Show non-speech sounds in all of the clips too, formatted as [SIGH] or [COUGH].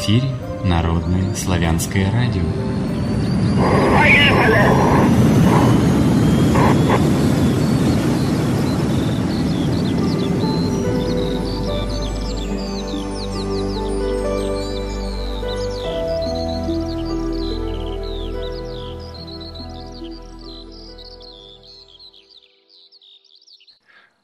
эфире Народное славянское радио.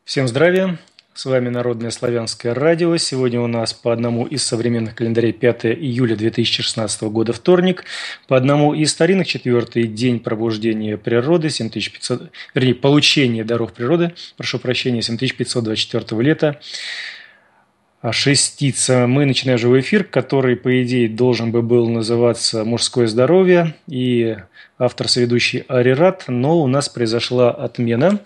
Всем здравия! С вами Народное славянское радио. Сегодня у нас по одному из современных календарей 5 июля 2016 года вторник, по одному из старинных четвертый день пробуждения природы, 7500, вернее, получение даров природы, прошу прощения, 7524 лета. А шестица. Мы начинаем живой эфир, который, по идее, должен бы был называться «Мужское здоровье» и автор-соведущий Арират, но у нас произошла отмена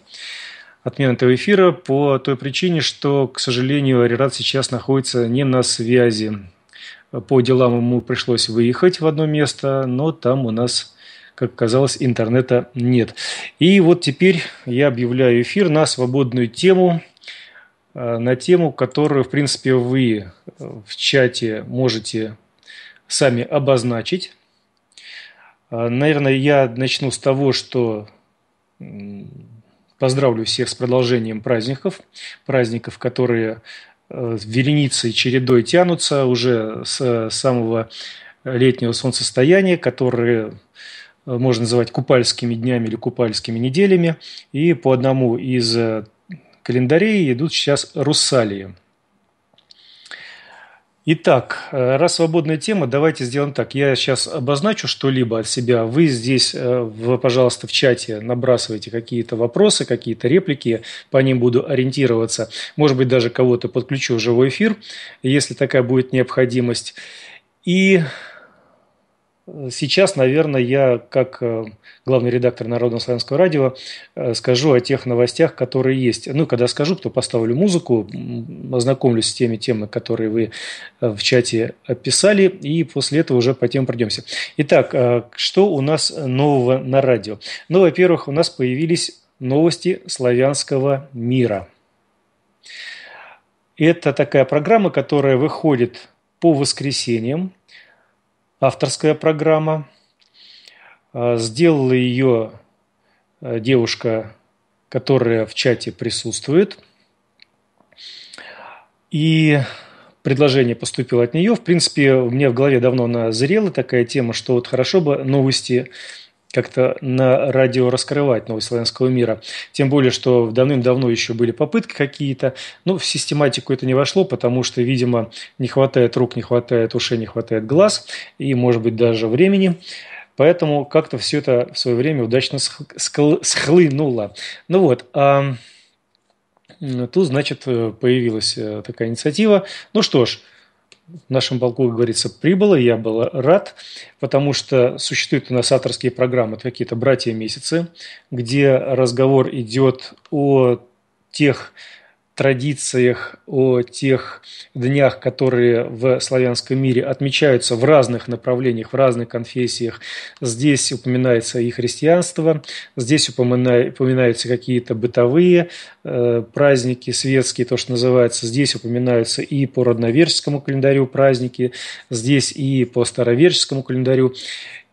отмен этого эфира по той причине, что, к сожалению, Арират сейчас находится не на связи. По делам ему пришлось выехать в одно место, но там у нас, как казалось, интернета нет. И вот теперь я объявляю эфир на свободную тему, э, на тему, которую, в принципе, вы э, в чате можете сами обозначить. Э, наверное, я начну с того, что Поздравлю всех с продолжением праздников, праздников, которые э, вереницей, чередой тянутся уже с э, самого летнего солнцестояния, которые э, можно называть купальскими днями или купальскими неделями. И по одному из календарей идут сейчас русалии. Итак, э, раз свободная тема, давайте сделаем так. Я сейчас обозначу что-либо от себя. Вы здесь, э, пожалуйста, в чате набрасывайте какие-то вопросы, какие-то реплики. По ним буду ориентироваться. Может быть, даже кого-то подключу в живой эфир, если такая будет необходимость. И Сейчас, наверное, я, как э, главный редактор Народного славянского радио, э, скажу о тех новостях, которые есть. Ну, когда скажу, то поставлю музыку, ознакомлюсь с теми темами, которые вы э, в чате описали, и после этого уже по тем пройдемся. Итак, что у нас нового на радио? Ну, во-первых, у нас появились новости славянского мира. Это такая программа, которая выходит по воскресеньям – авторская программа. А, сделала ее э, девушка, которая в чате присутствует. И предложение поступило от нее. В принципе, у меня в голове давно назрела такая тема, что вот хорошо бы новости как-то на радио раскрывать новость славянского мира. Тем более, что давным-давно еще были попытки какие-то, но ну, в систематику это не вошло, потому что, видимо, не хватает рук, не хватает ушей, не хватает глаз и, может быть, даже времени. Поэтому как-то все это в свое время удачно схлынуло. Ну вот, а тут, значит, э, появилась э, такая инициатива. Ну что ж, в нашем полку, как говорится, прибыло, я был рад, потому что существуют у нас авторские программы, это какие-то братья месяцы, где разговор идет о тех традициях, о тех днях, которые в славянском мире отмечаются в разных направлениях, в разных конфессиях. Здесь упоминается и христианство, здесь упоминаются какие-то бытовые э, праздники светские, то, что называется. Здесь упоминаются и по родноверческому календарю праздники, здесь и по староверческому календарю.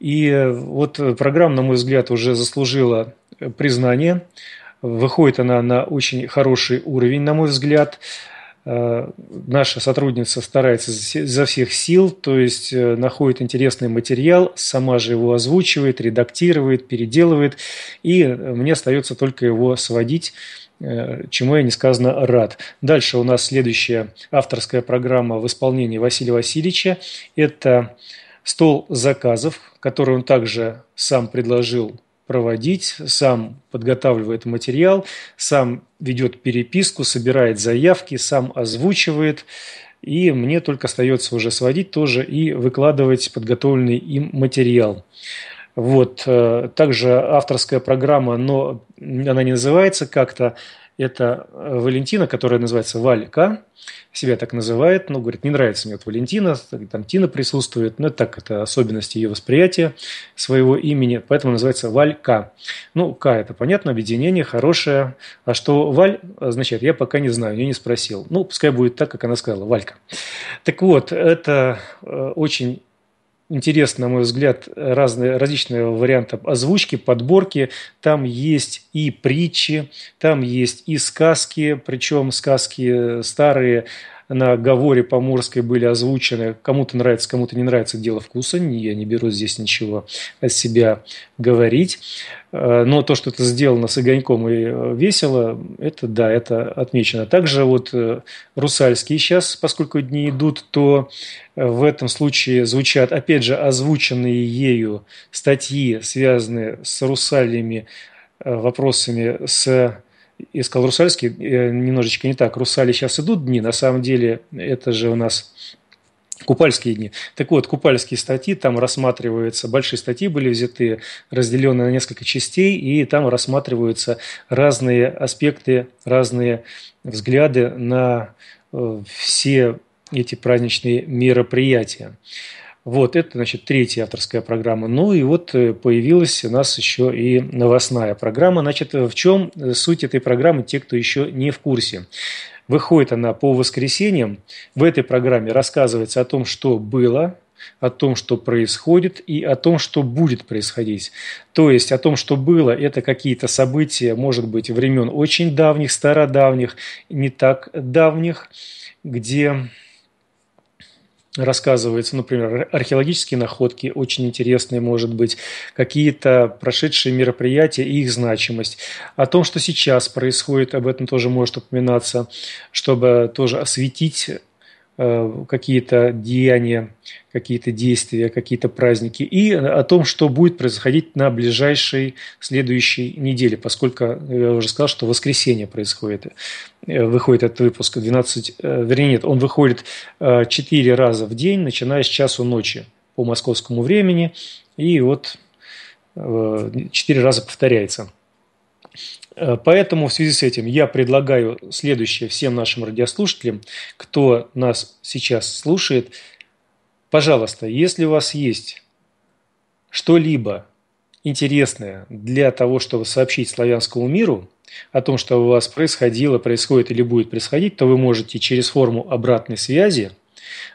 И вот программа, на мой взгляд, уже заслужила признание Выходит она на очень хороший уровень, на мой взгляд. Э, наша сотрудница старается за всех сил, то есть э, находит интересный материал, сама же его озвучивает, редактирует, переделывает, и мне остается только его сводить э, чему я несказанно рад. Дальше у нас следующая авторская программа в исполнении Василия Васильевича. Это стол заказов, который он также сам предложил проводить, сам подготавливает материал, сам ведет переписку, собирает заявки, сам озвучивает. И мне только остается уже сводить тоже и выкладывать подготовленный им материал. Вот. Э, также авторская программа, но она не называется как-то, это э, Валентина, которая называется Валька, себя так называет, но ну, говорит, не нравится мне вот Валентина, там Тина присутствует, но ну, так, это особенности ее восприятия своего имени, поэтому называется Валька. Ну, К это понятно, объединение хорошее, а что Валь означает, я пока не знаю, я не спросил. Ну, пускай будет так, как она сказала, Валька. Так вот, это э, очень интересно, на мой взгляд, разные, различные варианты озвучки, подборки. Там есть и притчи, там есть и сказки, причем сказки старые, на Говоре Поморской были озвучены. Кому-то нравится, кому-то не нравится, дело вкуса. Я не беру здесь ничего от себя говорить. Э, но то, что это сделано с огоньком и э, весело, это да, это отмечено. Также вот э, русальские сейчас, поскольку дни идут, то в этом случае звучат, опять же, озвученные ею статьи, связанные с русалями, вопросами с искал Русальский, э, немножечко не так. Русали сейчас идут дни, на самом деле это же у нас Купальские дни. Так вот, купальские статьи, там рассматриваются, большие статьи были взяты, разделены на несколько частей, и там рассматриваются разные аспекты, разные взгляды на э, все эти праздничные мероприятия. Вот, это, значит, третья авторская программа. Ну и вот э, появилась у нас еще и новостная программа. Значит, э, в чем э, суть этой программы, те, кто еще не в курсе? Выходит она по воскресеньям. В этой программе рассказывается о том, что было, о том, что происходит и о том, что будет происходить. То есть о том, что было, это какие-то события, может быть, времен очень давних, стародавних, не так давних, где рассказывается, например, археологические находки, очень интересные, может быть, какие-то прошедшие мероприятия и их значимость. О том, что сейчас происходит, об этом тоже может упоминаться, чтобы тоже осветить Э, какие-то деяния, какие-то действия, какие-то праздники и о том, что будет происходить на ближайшей следующей неделе, поскольку э, я уже сказал, что воскресенье происходит, э, выходит этот выпуск 12, вернее нет, он выходит 4 раза в день, начиная с часу ночи по московскому времени и вот 4 раза повторяется. Э, поэтому в связи с этим я предлагаю следующее всем нашим радиослушателям, кто нас сейчас слушает. Пожалуйста, если у вас есть что-либо интересное для того, чтобы сообщить славянскому миру о том, что у вас происходило, происходит или будет происходить, то вы можете через форму обратной связи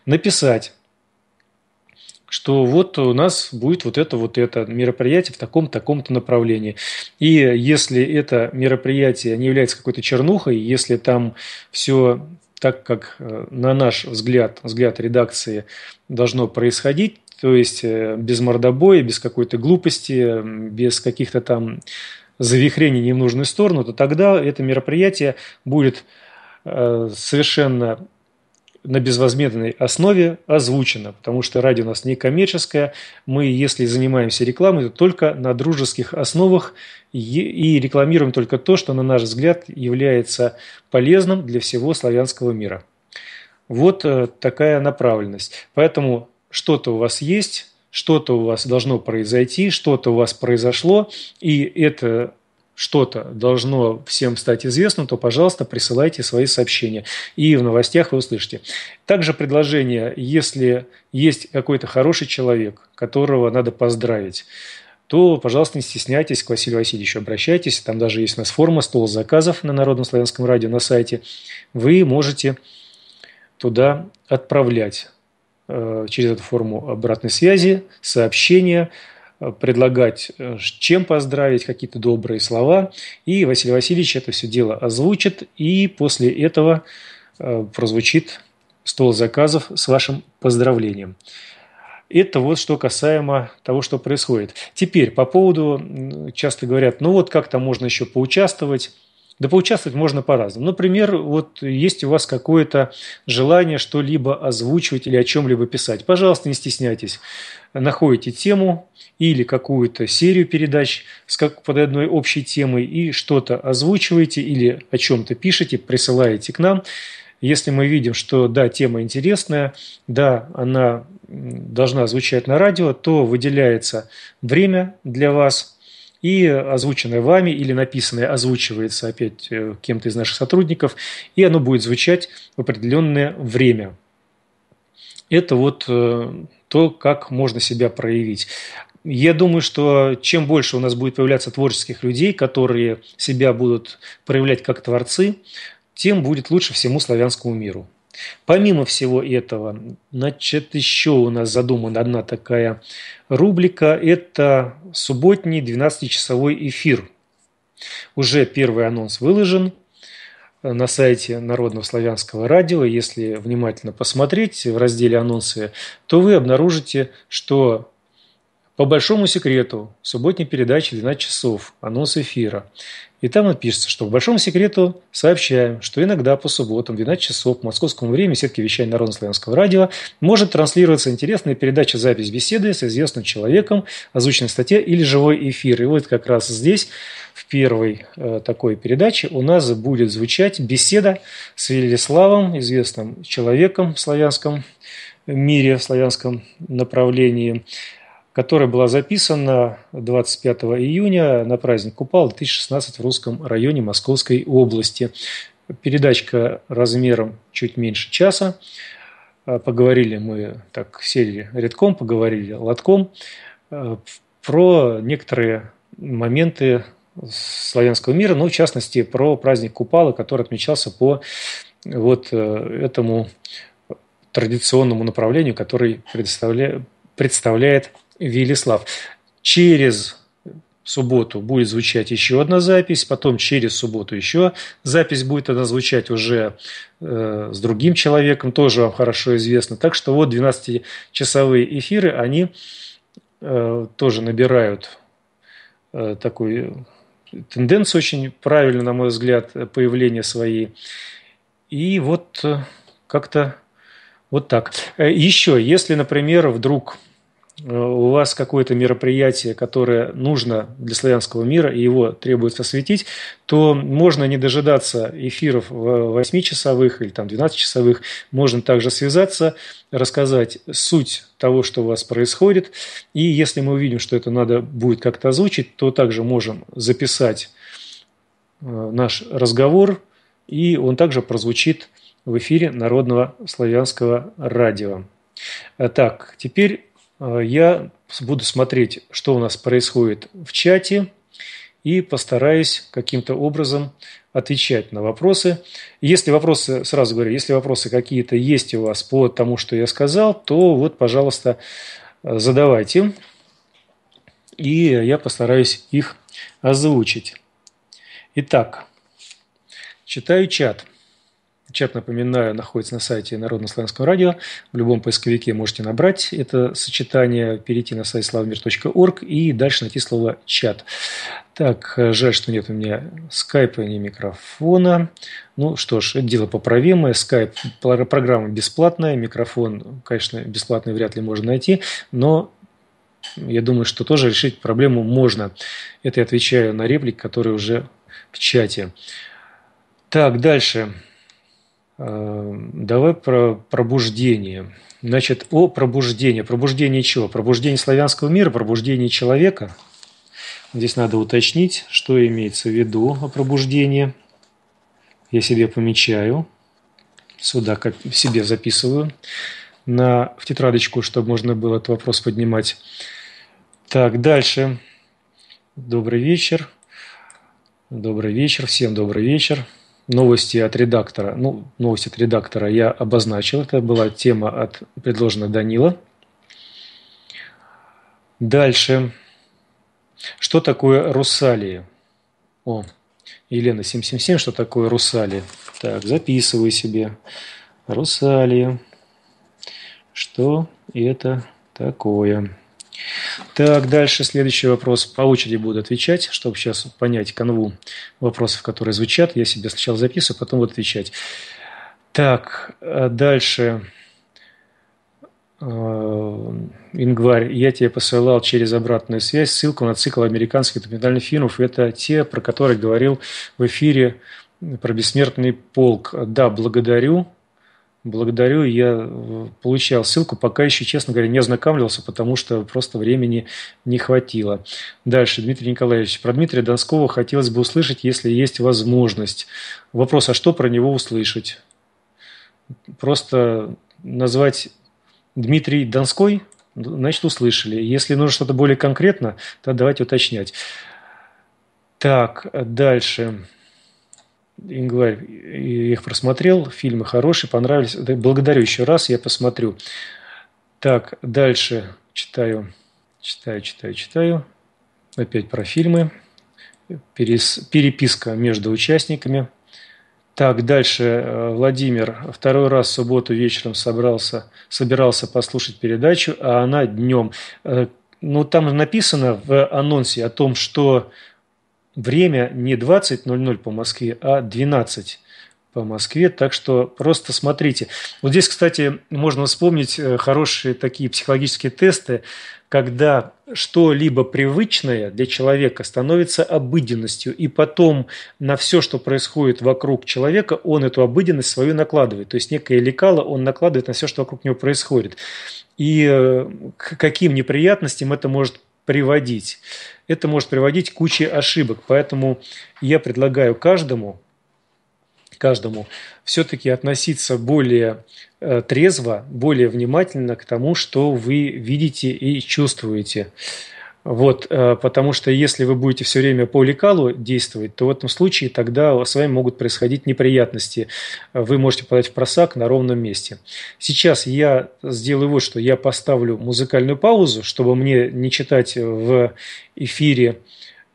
написать что вот у нас будет вот это вот это мероприятие в таком-то таком-то направлении. И если это мероприятие не является какой-то чернухой, если там все так, как э, на наш взгляд, взгляд редакции должно происходить, то есть э, без мордобоя, без какой-то глупости, без каких-то там завихрений не в нужную сторону, то тогда это мероприятие будет э, совершенно на безвозмездной основе озвучено, потому что радио у нас не коммерческое. Мы, если занимаемся рекламой, то только на дружеских основах и рекламируем только то, что, на наш взгляд, является полезным для всего славянского мира. Вот э, такая направленность. Поэтому что-то у вас есть, что-то у вас должно произойти, что-то у вас произошло, и это что-то должно всем стать известно, то, пожалуйста, присылайте свои сообщения. И в новостях вы услышите. Также предложение, если есть какой-то хороший человек, которого надо поздравить, то, пожалуйста, не стесняйтесь, к Василию Васильевичу обращайтесь. Там даже есть у нас форма, стол заказов на Народном славянском радио на сайте. Вы можете туда отправлять э, через эту форму обратной связи, сообщения, Э, предлагать, э, чем поздравить, какие-то добрые слова. И Василий Васильевич это все дело озвучит, и после этого э, прозвучит стол заказов с вашим поздравлением. Это вот что касаемо того, что происходит. Теперь по поводу, часто говорят, ну вот как-то можно еще поучаствовать. Да поучаствовать можно по-разному. Например, вот есть у вас какое-то желание что-либо озвучивать или о чем-либо писать. Пожалуйста, не стесняйтесь. Находите тему или какую-то серию передач с как под одной общей темой и что-то озвучиваете или о чем-то пишете, присылаете к нам. Если мы видим, что да, тема интересная, да, она должна звучать на радио, то выделяется время для вас – и озвученное вами или написанное озвучивается опять э, кем-то из наших сотрудников, и оно будет звучать в определенное время. Это вот э, то, как можно себя проявить. Я думаю, что чем больше у нас будет появляться творческих людей, которые себя будут проявлять как творцы, тем будет лучше всему славянскому миру. Помимо всего этого, значит, еще у нас задумана одна такая рубрика. Это субботний 12-часовой эфир. Уже первый анонс выложен э, на сайте Народного славянского радио. Если внимательно посмотреть в разделе «Анонсы», то вы обнаружите, что по большому секрету, субботней передачи 12 часов, анонс эфира. И там напишется, что по большому секрету сообщаем, что иногда по субботам в 12 часов по московскому времени сетки вещания Народно-Славянского радио может транслироваться интересная передача «Запись беседы» с известным человеком, озвученная статья или живой эфир. И вот как раз здесь, в первой э, такой передаче, у нас будет звучать беседа с Велиславом, известным человеком в славянском мире, в славянском направлении, которая была записана 25 июня на праздник Купал 2016 в русском районе Московской области. Передачка размером чуть меньше часа. Э, поговорили мы, так сели редком, поговорили лотком э, про некоторые моменты славянского мира, но ну, в частности, про праздник Купала, который отмечался по вот э, этому традиционному направлению, который представляет Велислав. Через субботу будет звучать еще одна запись, потом через субботу еще запись будет она звучать уже э, с другим человеком, тоже вам хорошо известно. Так что вот 12-часовые эфиры, они э, тоже набирают э, такую тенденцию очень правильно, на мой взгляд, появления своей. И вот э, как-то вот так. Э, еще, если, например, вдруг Э, у вас какое-то мероприятие, которое нужно для славянского мира, и его требуется осветить, то можно не дожидаться эфиров 8-часовых или там 12-часовых, можно также связаться, рассказать суть того, что у вас происходит, и если мы увидим, что это надо будет как-то озвучить, то также можем записать э, наш разговор, и он также прозвучит в эфире Народного славянского радио. Э, так, теперь Э, я буду смотреть, что у нас происходит в чате, и постараюсь каким-то образом отвечать на вопросы. Если вопросы, сразу говорю, если вопросы какие-то есть у вас по тому, что я сказал, то вот, пожалуйста, э, задавайте, и я постараюсь их озвучить. Итак, читаю чат. Чат, напоминаю, находится на сайте Народно-славянского радио. В любом поисковике можете набрать это сочетание, перейти на сайт славмир.орг и дальше найти слово «чат». Так, э, жаль, что нет у меня скайпа, не микрофона. Ну что ж, это дело поправимое. Скайп, программа бесплатная, микрофон, конечно, бесплатный вряд ли можно найти, но я думаю, что тоже решить проблему можно. Это я отвечаю на реплик, который уже в чате. Так, дальше. Эм, давай про пробуждение. Значит, о пробуждении. Пробуждение чего? Пробуждение славянского мира, пробуждение человека. Здесь надо уточнить, что имеется в виду о пробуждении. Я себе помечаю, сюда себе записываю на, в тетрадочку, чтобы можно было этот вопрос поднимать. Так, дальше. Добрый вечер. Добрый вечер. Всем добрый вечер новости от редактора. Ну, новости от редактора я обозначил. Это была тема, от, предложена Данила. Дальше. Что такое русалии? О, Елена 777, что такое русали? Так, записываю себе. Русалии. Что это такое? Так, дальше следующий вопрос. По очереди буду отвечать, чтобы сейчас понять канву вопросов, которые звучат. Я себе сначала записываю, потом буду отвечать. Так, э, дальше. Э, Ингварь, я тебе посылал через обратную связь ссылку на цикл американских документальных фильмов. Это те, про которые говорил в эфире про бессмертный полк. Да, благодарю. Благодарю. Я э, получал ссылку, пока еще, честно говоря, не ознакомился, потому что просто времени не хватило. Дальше, Дмитрий Николаевич. Про Дмитрия Донского хотелось бы услышать, если есть возможность. Вопрос, а что про него услышать? Просто назвать Дмитрий Донской, значит, услышали. Если нужно что-то более конкретно, то давайте уточнять. Так, дальше. Дальше. Ингварь, э, их просмотрел, фильмы хорошие, понравились. Благодарю еще раз, я посмотрю. Так, дальше читаю, читаю, читаю, читаю. Опять про фильмы. Перес, переписка между участниками. Так, дальше э, Владимир второй раз в субботу вечером собрался, собирался послушать передачу, а она днем. Э, ну, там написано в анонсе о том, что Время не 20.00 по Москве, а 12 по Москве, так что просто смотрите. Вот здесь, кстати, можно вспомнить э, хорошие такие психологические тесты, когда что-либо привычное для человека становится обыденностью, и потом на все, что происходит вокруг человека, он эту обыденность свою накладывает. То есть некое лекало он накладывает на все, что вокруг него происходит. И э, к каким неприятностям это может приводить это может приводить к куче ошибок. Поэтому я предлагаю каждому, каждому все-таки относиться более э, трезво, более внимательно к тому, что вы видите и чувствуете. Вот, э, потому что если вы будете все время по лекалу действовать, то в этом случае тогда с вами могут происходить неприятности. Вы можете подать в просак на ровном месте. Сейчас я сделаю вот что. Я поставлю музыкальную паузу, чтобы мне не читать в эфире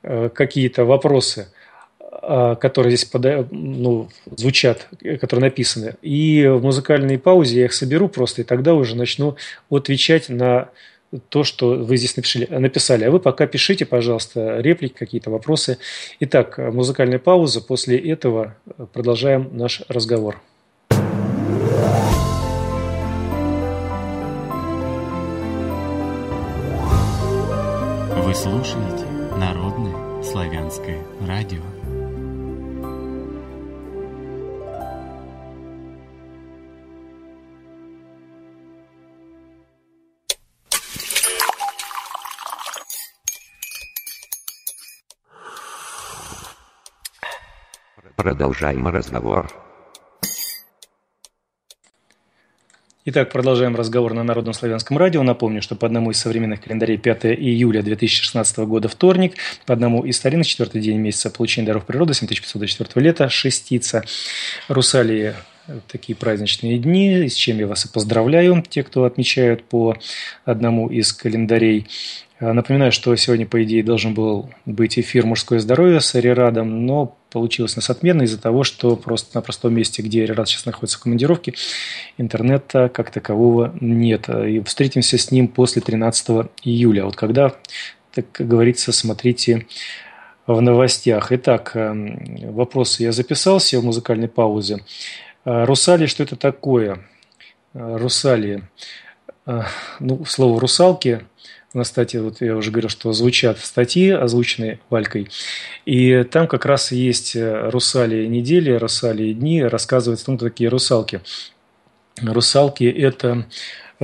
э, какие-то вопросы, а, которые здесь пода... ну, звучат, э, которые написаны. И в музыкальной паузе я их соберу просто, и тогда уже начну отвечать на то, что вы здесь напишили, написали. А вы пока пишите, пожалуйста, реплики, какие-то вопросы. Итак, музыкальная пауза. После этого э, продолжаем наш разговор. Вы слушаете Народное славянское радио. Продолжаем разговор. Итак, продолжаем разговор на Народном славянском радио. Напомню, что по одному из современных календарей 5 июля 2016 года вторник, по одному из старинных четвертый день месяца получения даров природы 7504 лета, шестица. Русалии э, такие праздничные дни, с чем я вас и поздравляю, те, кто отмечают по одному из календарей. Э, напоминаю, что сегодня, по идее, должен был быть эфир «Мужское здоровье» с Арирадом, но получилось у нас отмена из-за того, что просто на простом месте, где Рерат сейчас находится в командировке, интернета как такового нет. И встретимся с ним после 13 июля. Вот когда, так говорится, смотрите в новостях. Итак, эм, вопросы я записался в музыкальной паузе. Э, Русали, что это такое? Э, Русали. Э, ну, слово русалки на статье, вот я уже говорил, что звучат статьи, озвученные Валькой. И там как раз есть э, русали недели, русали дни, рассказывается о том, кто такие русалки. Русалки – это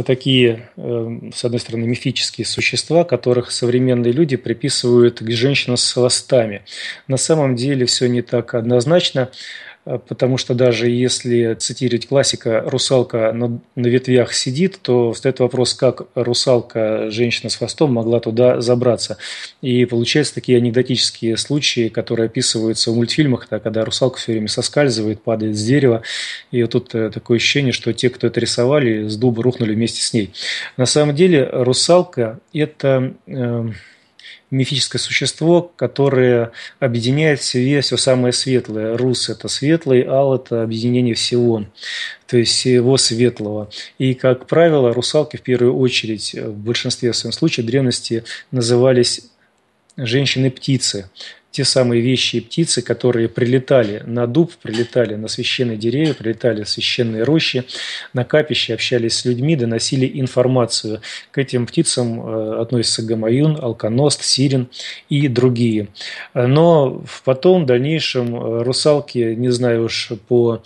такие, эм, с одной стороны, мифические существа, которых современные люди приписывают к женщинам с хвостами. На самом деле все не так однозначно. Э, потому что даже если цитировать классика «русалка на, на ветвях сидит», то встает вопрос, как русалка, женщина с хвостом, могла туда забраться. И получаются такие анекдотические случаи, которые описываются в мультфильмах, да, когда русалка все время соскальзывает, падает с дерева, и вот тут э, такое ощущение, что те, кто это рисовали, с дуба рухнули вместе с ней. На самом деле русалка – это... Э, мифическое существо, которое объединяет в себе все самое светлое. Рус – это светлый, Ал – это объединение всего, то есть всего светлого. И, как правило, русалки в первую очередь, в большинстве своем случаев, древности назывались женщины-птицы те самые вещи и птицы, которые прилетали на дуб, прилетали на священные деревья, прилетали в священные рощи, на капище, общались с людьми, доносили информацию. К этим птицам э, относятся гамаюн, алконост, сирен и другие. Но потом, в дальнейшем, э, русалки, не знаю уж по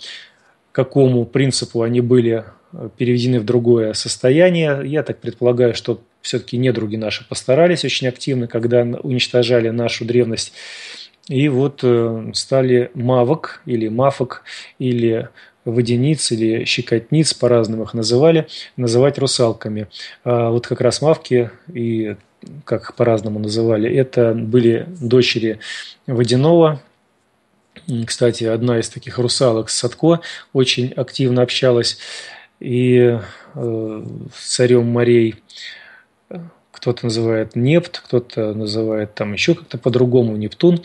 какому принципу они были э, переведены в другое состояние. Я так предполагаю, что все-таки недруги наши постарались очень активно, когда уничтожали нашу древность. И вот э, стали мавок или мафок или водяниц или щекотниц, по-разному их называли, называть русалками. А вот как раз мавки и как их по-разному называли, это были дочери Водянова, кстати, одна из таких русалок Садко очень активно общалась и э, с царем Марей кто-то называет нефт, кто-то называет там еще как-то по-другому Нептун.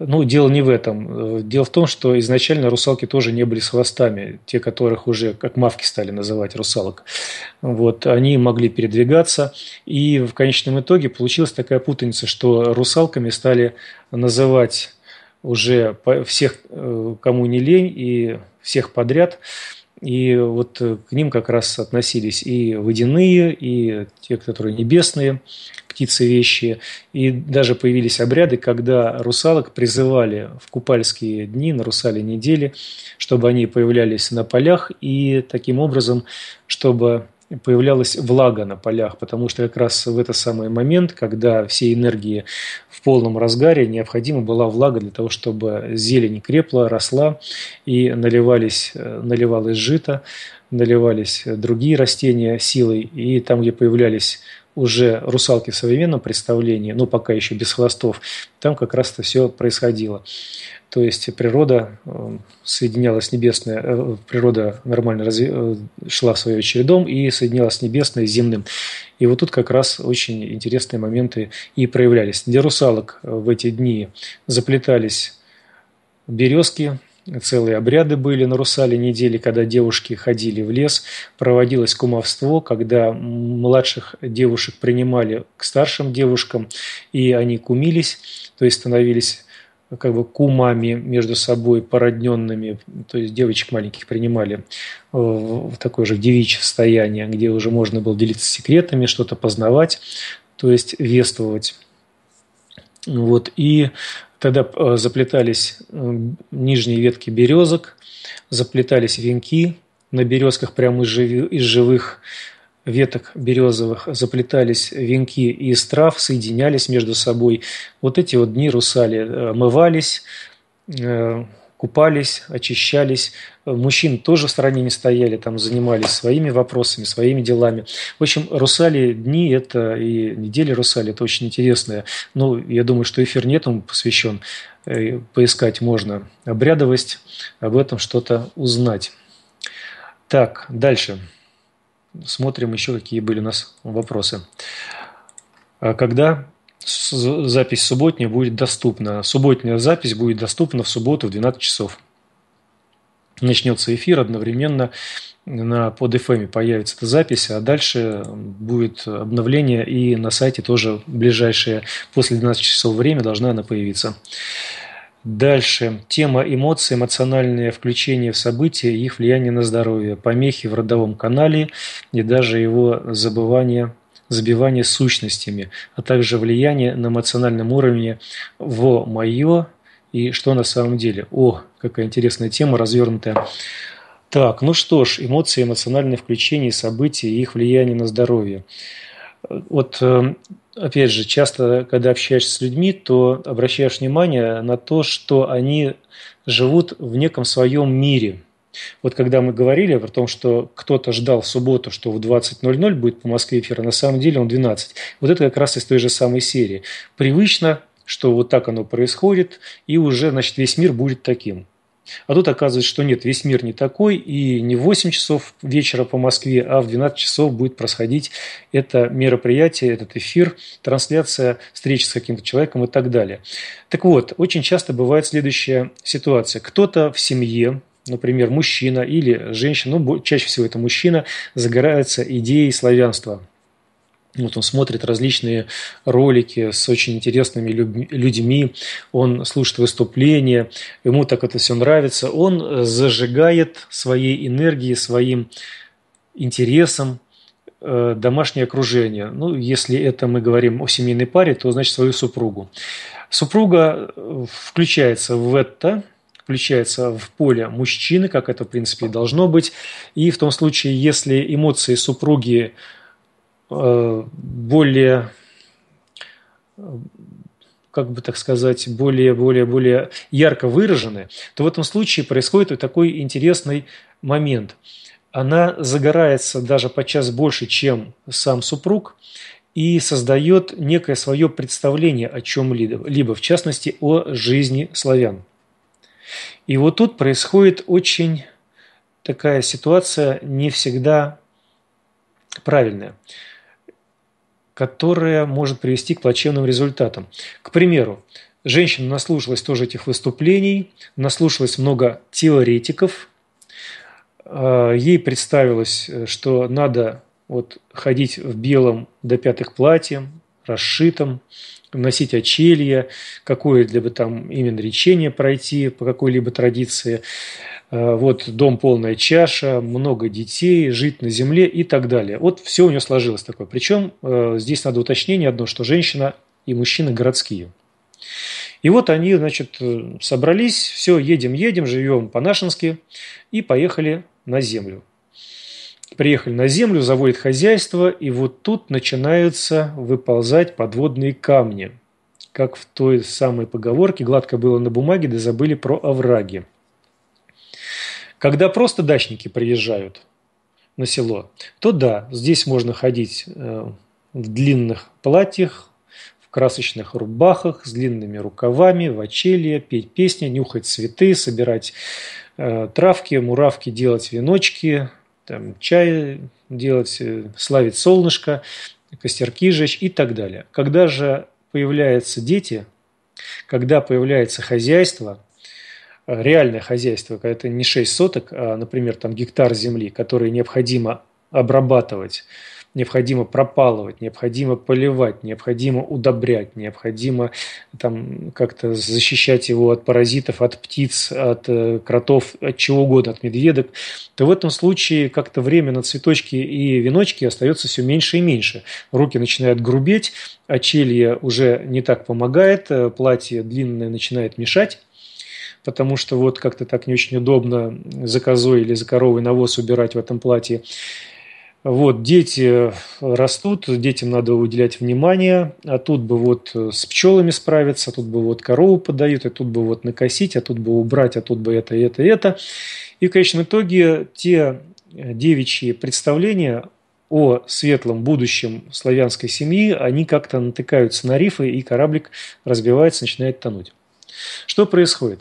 Ну, дело не в этом. Дело в том, что изначально русалки тоже не были с хвостами, те, которых уже как мавки стали называть русалок. Вот, они могли передвигаться, и в конечном итоге получилась такая путаница, что русалками стали называть уже всех, э, кому не лень, и всех подряд. И вот э, к ним как раз относились и водяные, и те, которые небесные, птицы вещи. И даже появились обряды, когда русалок призывали в купальские дни, на русале недели, чтобы они появлялись на полях, и таким образом, чтобы появлялась влага на полях, потому что как раз в этот самый момент, когда все энергии в полном разгаре, необходима была влага для того, чтобы зелень крепла, росла и наливались, э, наливалось жито, наливались другие растения силой, и там, где появлялись уже русалки в современном представлении, но пока еще без хвостов, там как раз-то все происходило. То есть природа эм, соединялась небесная, э, природа нормально разви... Э, шла своим чередом и соединялась небесной с земным. И вот тут как раз очень интересные моменты и проявлялись. Для русалок э, в эти дни заплетались березки, Целые обряды были на Русале недели, когда девушки ходили в лес. Проводилось кумовство, когда младших девушек принимали к старшим девушкам, и они кумились, то есть становились как бы кумами между собой породненными, то есть девочек маленьких принимали в такое же девичье состояние, где уже можно было делиться секретами, что-то познавать, то есть вествовать. Вот. И Тогда э, заплетались э, нижние ветки березок, заплетались венки на березках прямо из живых веток березовых, заплетались венки из трав, соединялись между собой. Вот эти вот дни русали э, омывались, купались, очищались. Э, Мужчин тоже в стороне не стояли, там занимались своими вопросами, своими делами. В общем, Русали дни это и недели Русали, это очень интересное. Ну, я думаю, что эфир нет, он посвящен. Э, поискать можно обрядовость, об этом что-то узнать. Так, дальше. Смотрим еще, какие были у нас вопросы. А когда запись субботняя будет доступна. Субботняя запись будет доступна в субботу в 12 часов. Начнется эфир одновременно на под FM эм появится эта запись, а дальше будет обновление и на сайте тоже ближайшее после 12 часов время должна она появиться. Дальше. Тема эмоций, эмоциональное включение в события и их влияние на здоровье, помехи в родовом канале и даже его забывание – забивание сущностями, а также влияние на эмоциональном уровне в мое и что на самом деле. О, какая интересная тема, развернутая. Так, ну что ж, эмоции, эмоциональное включение событий и их влияние на здоровье. Вот, эм, опять же, часто, когда общаешься с людьми, то обращаешь внимание на то, что они живут в неком своем мире – вот когда мы говорили о том, что кто-то ждал в субботу, что в 20.00 будет по Москве эфир, а на самом деле он 12. Вот это как раз из той же самой серии. Привычно, что вот так оно происходит, и уже, значит, весь мир будет таким. А тут оказывается, что нет, весь мир не такой, и не в 8 часов вечера по Москве, а в 12 часов будет происходить это мероприятие, этот эфир, трансляция, встреча с каким-то человеком и так далее. Так вот, очень часто бывает следующая ситуация. Кто-то в семье, например, мужчина или женщина, ну, чаще всего это мужчина, загорается идеей славянства. Вот он смотрит различные ролики с очень интересными людьми, он слушает выступления, ему так это все нравится. Он зажигает своей энергией, своим интересом э, домашнее окружение. Ну, если это мы говорим о семейной паре, то значит свою супругу. Супруга э, включается в это – включается в поле мужчины, как это, в принципе, и должно быть. И в том случае, если эмоции супруги э, более э, как бы так сказать, более, более, более ярко выражены, то в этом случае происходит вот такой интересный момент. Она загорается даже подчас больше, чем сам супруг, и создает некое свое представление о чем-либо, либо в частности о жизни славян. И вот тут происходит очень такая ситуация не всегда правильная, которая может привести к плачевным результатам. К примеру, женщина наслушалась тоже этих выступлений, наслушалась много теоретиков, а, ей представилось, э, что надо вот ходить в белом до пятых платье, расшитом, носить очелье, какое либо там именно речение пройти по какой-либо традиции. Э, вот дом полная чаша, много детей, жить на земле и так далее. Вот все у нее сложилось такое. Причем э, здесь надо уточнение одно, что женщина и мужчина городские. И вот они, значит, э, собрались, все, едем, едем, живем по-нашенски и поехали на землю. Приехали на землю, заводят хозяйство, и вот тут начинаются выползать подводные камни. Как в той самой поговорке «гладко было на бумаге, да забыли про овраги». Когда просто дачники приезжают на село, то да, здесь можно ходить э, в длинных платьях, в красочных рубахах, с длинными рукавами, в очелье, петь песни, нюхать цветы, собирать э, травки, муравки, делать веночки, там, чай делать, э, славить солнышко, костерки жечь и так далее. Когда же появляются дети, когда появляется хозяйство, э, реальное хозяйство, когда это не 6 соток, а, например, там гектар земли, который необходимо обрабатывать, необходимо пропалывать, необходимо поливать, необходимо удобрять, необходимо там как-то защищать его от паразитов, от птиц, от э, кротов, от чего угодно, от медведок, то в этом случае как-то время на цветочки и веночки остается все меньше и меньше. Руки начинают грубеть, очелье а уже не так помогает, э, платье длинное начинает мешать, потому что вот как-то так не очень удобно за козой или за коровой навоз убирать в этом платье. Вот, дети э, растут, детям надо уделять внимание, а тут бы вот э, с пчелами справиться, а тут бы вот корову подают, а тут бы вот накосить, а тут бы убрать, а тут бы это, это, это. И в конечном итоге те э, девичьи представления о светлом будущем славянской семьи, они как-то натыкаются на рифы, и кораблик разбивается, начинает тонуть. Что происходит?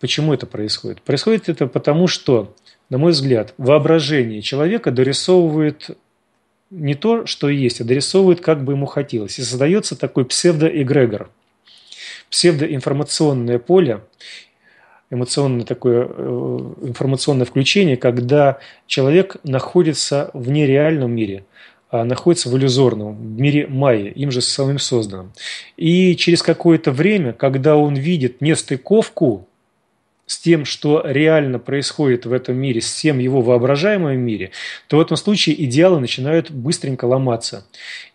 Почему это происходит? Происходит это потому, что на мой взгляд, воображение человека дорисовывает не то, что есть, а дорисовывает, как бы ему хотелось. И создается такой псевдоэгрегор, псевдоинформационное поле, эмоционное такое э, информационное включение, когда человек находится в нереальном мире, а находится в иллюзорном, в мире майи, им же самим созданном. И через какое-то время, когда он видит нестыковку с тем, что реально происходит в этом мире, с тем его воображаемом мире, то в этом случае идеалы начинают быстренько ломаться.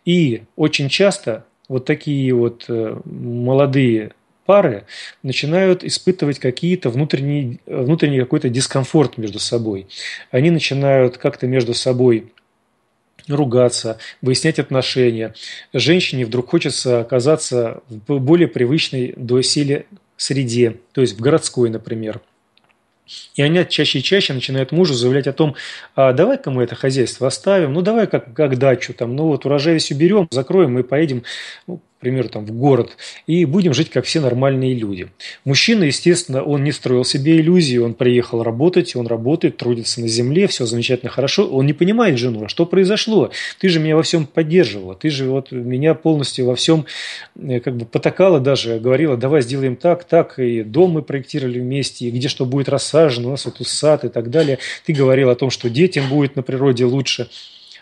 И очень часто вот такие вот э, молодые пары начинают испытывать какие-то внутренние, внутренний какой-то дискомфорт между собой. Они начинают как-то между собой ругаться, выяснять отношения. Женщине вдруг хочется оказаться в более привычной до силе среде, то есть в городской, например. И они чаще и чаще начинают мужу заявлять о том, а, давай-ка мы это хозяйство оставим, ну давай как, как дачу, там, ну вот урожай весь уберем, закроем и поедем ну, к примеру, там, в город, и будем жить, как все нормальные люди. Мужчина, естественно, он не строил себе иллюзии, он приехал работать, он работает, трудится на земле, все замечательно, хорошо. Он не понимает жену, а что произошло? Ты же меня во всем поддерживала, ты же вот меня полностью во всем э, как бы потакала даже, говорила, давай сделаем так, так, и дом мы проектировали вместе, и где что будет рассажено, у нас вот усад и так далее. Ты говорил о том, что детям будет на природе лучше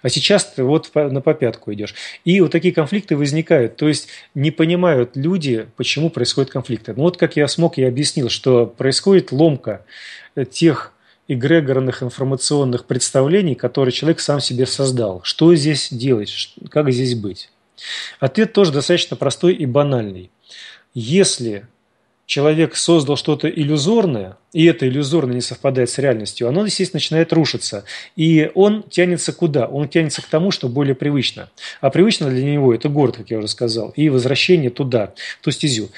а сейчас ты вот на попятку идешь. И вот такие конфликты возникают, то есть не понимают люди, почему происходят конфликты. Ну вот как я смог, я объяснил, что происходит ломка тех эгрегорных информационных представлений, которые человек сам себе создал. Что здесь делать, как здесь быть? Ответ тоже достаточно простой и банальный. Если человек создал что-то иллюзорное, и это иллюзорное не совпадает с реальностью, оно, естественно, начинает рушиться. И он тянется куда? Он тянется к тому, что более привычно. А привычно для него это город, как я уже сказал, и возвращение туда, в ту стезю.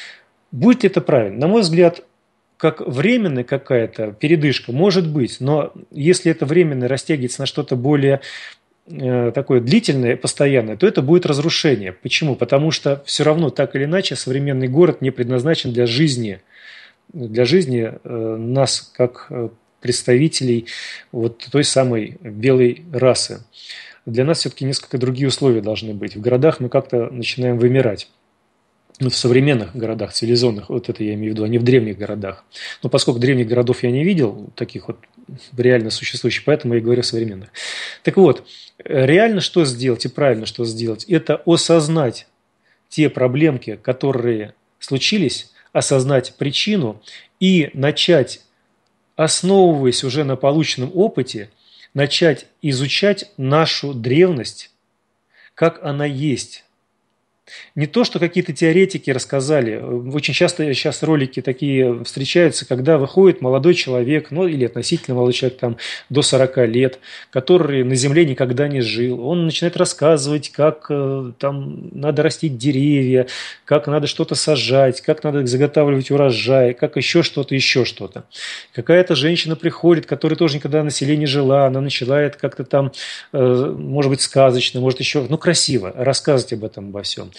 Будет ли это правильно? На мой взгляд, как временная какая-то передышка, может быть, но если это временно растягивается на что-то более Э, такое длительное, постоянное, то это будет разрушение. Почему? Потому что все равно так или иначе современный город не предназначен для жизни, для жизни э, нас как э, представителей вот той самой белой расы. Для нас все-таки несколько другие условия должны быть. В городах мы как-то начинаем вымирать ну, в современных городах, цивилизованных, вот это я имею в виду, а не в древних городах. Но поскольку древних городов я не видел, таких вот реально существующий, поэтому я и говорю современных. Так вот, реально что сделать и правильно что сделать, это осознать те проблемки, которые случились, осознать причину и начать, основываясь уже на полученном опыте, начать изучать нашу древность, как она есть, не то, что какие-то теоретики рассказали. Очень часто сейчас ролики такие встречаются, когда выходит молодой человек, ну или относительно молодой человек, там, до 40 лет, который на земле никогда не жил. Он начинает рассказывать, как э, там надо растить деревья, как надо что-то сажать, как надо заготавливать урожай, как еще что-то, еще что-то. Какая-то женщина приходит, которая тоже никогда на селе не жила, она начинает как-то там, э, может быть, сказочно, может еще, ну, красиво рассказывать об этом обо всем.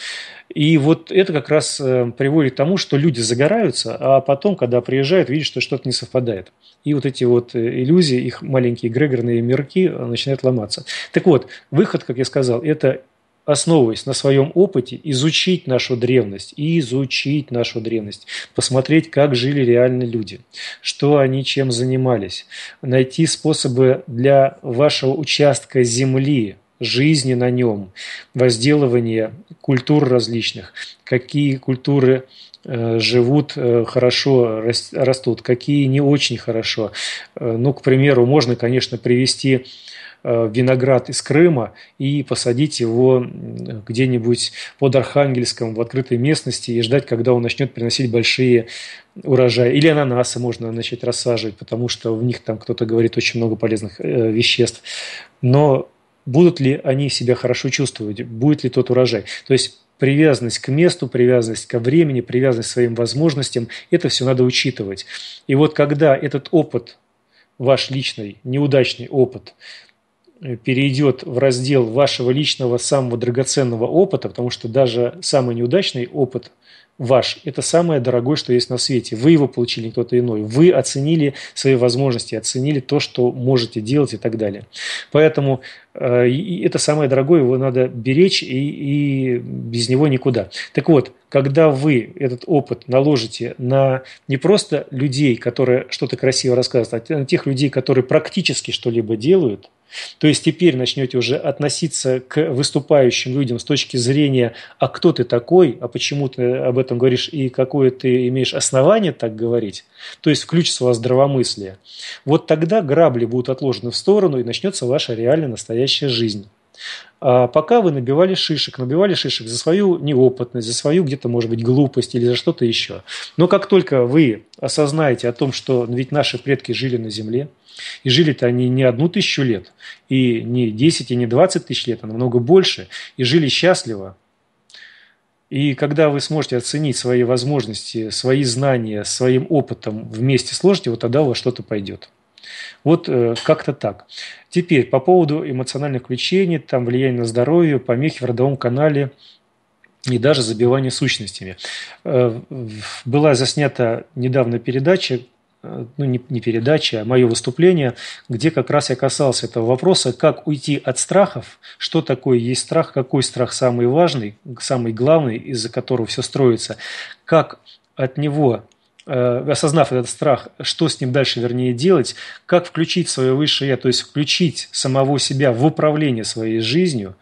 И вот это как раз э, приводит к тому, что люди загораются, а потом, когда приезжают, видят, что что-то не совпадает. И вот эти вот э, иллюзии, их маленькие грегорные мерки э, начинают ломаться. Так вот, выход, как я сказал, это основываясь на своем опыте, изучить нашу древность, и изучить нашу древность, посмотреть, как жили реально люди, что они чем занимались, найти способы для вашего участка земли, жизни на нем, возделывание культур различных, какие культуры э, живут э, хорошо, растут, какие не очень хорошо. Э, ну, к примеру, можно, конечно, привести виноград из Крыма и посадить его где-нибудь под Архангельском в открытой местности и ждать, когда он начнет приносить большие урожаи. Или ананасы можно начать рассаживать, потому что в них там кто-то говорит очень много полезных веществ. Но будут ли они себя хорошо чувствовать, будет ли тот урожай. То есть привязанность к месту, привязанность ко времени, привязанность к своим возможностям, это все надо учитывать. И вот когда этот опыт, ваш личный, неудачный опыт, э, перейдет в раздел вашего личного самого драгоценного опыта, потому что даже самый неудачный опыт ваш. Это самое дорогое, что есть на свете. Вы его получили, не кто-то иной. Вы оценили свои возможности, оценили то, что можете делать и так далее. Поэтому э, это самое дорогое, его надо беречь и, и без него никуда. Так вот, когда вы этот опыт наложите на не просто людей, которые что-то красиво рассказывают, а на тех людей, которые практически что-либо делают – то есть теперь начнете уже относиться к выступающим людям с точки зрения, а кто ты такой, а почему ты об этом говоришь и какое ты имеешь основание так говорить. То есть включится у вас здравомыслие. Вот тогда грабли будут отложены в сторону и начнется ваша реальная, настоящая жизнь. А пока вы набивали шишек, набивали шишек за свою неопытность, за свою где-то, может быть, глупость или за что-то еще. Но как только вы осознаете о том, что ведь наши предки жили на Земле, и жили-то они не одну тысячу лет, и не 10, и не 20 тысяч лет, а намного больше, и жили счастливо, и когда вы сможете оценить свои возможности, свои знания, своим опытом вместе сложите, вот тогда у вас что-то пойдет. Вот э, как-то так. Теперь по поводу эмоциональных включений, там влияние на здоровье, помехи в родовом канале и даже забивание сущностями. Э, была заснята недавно передача, э, ну, не, не передача, а мое выступление, где как раз я касался этого вопроса, как уйти от страхов, что такое есть страх, какой страх самый важный, самый главный, из-за которого все строится, как от него Э, осознав этот страх, что с ним дальше, вернее, делать, как включить свое высшее я, то есть включить самого себя в управление своей жизнью,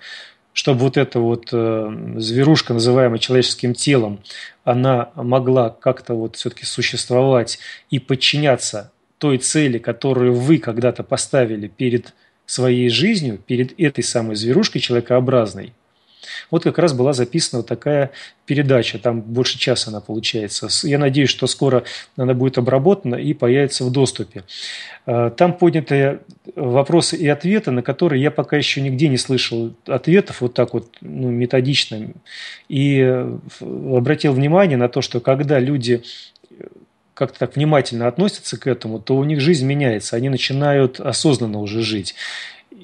чтобы вот эта вот э, зверушка, называемая человеческим телом, она могла как-то вот все-таки существовать и подчиняться той цели, которую вы когда-то поставили перед своей жизнью, перед этой самой зверушкой человекообразной – вот как раз была записана вот такая передача, там больше часа она получается. Я надеюсь, что скоро она будет обработана и появится в доступе. А, там подняты вопросы и ответы, на которые я пока еще нигде не слышал ответов вот так вот ну, методично. И э, обратил внимание на то, что когда люди э, как-то так внимательно относятся к этому, то у них жизнь меняется, они начинают осознанно уже жить.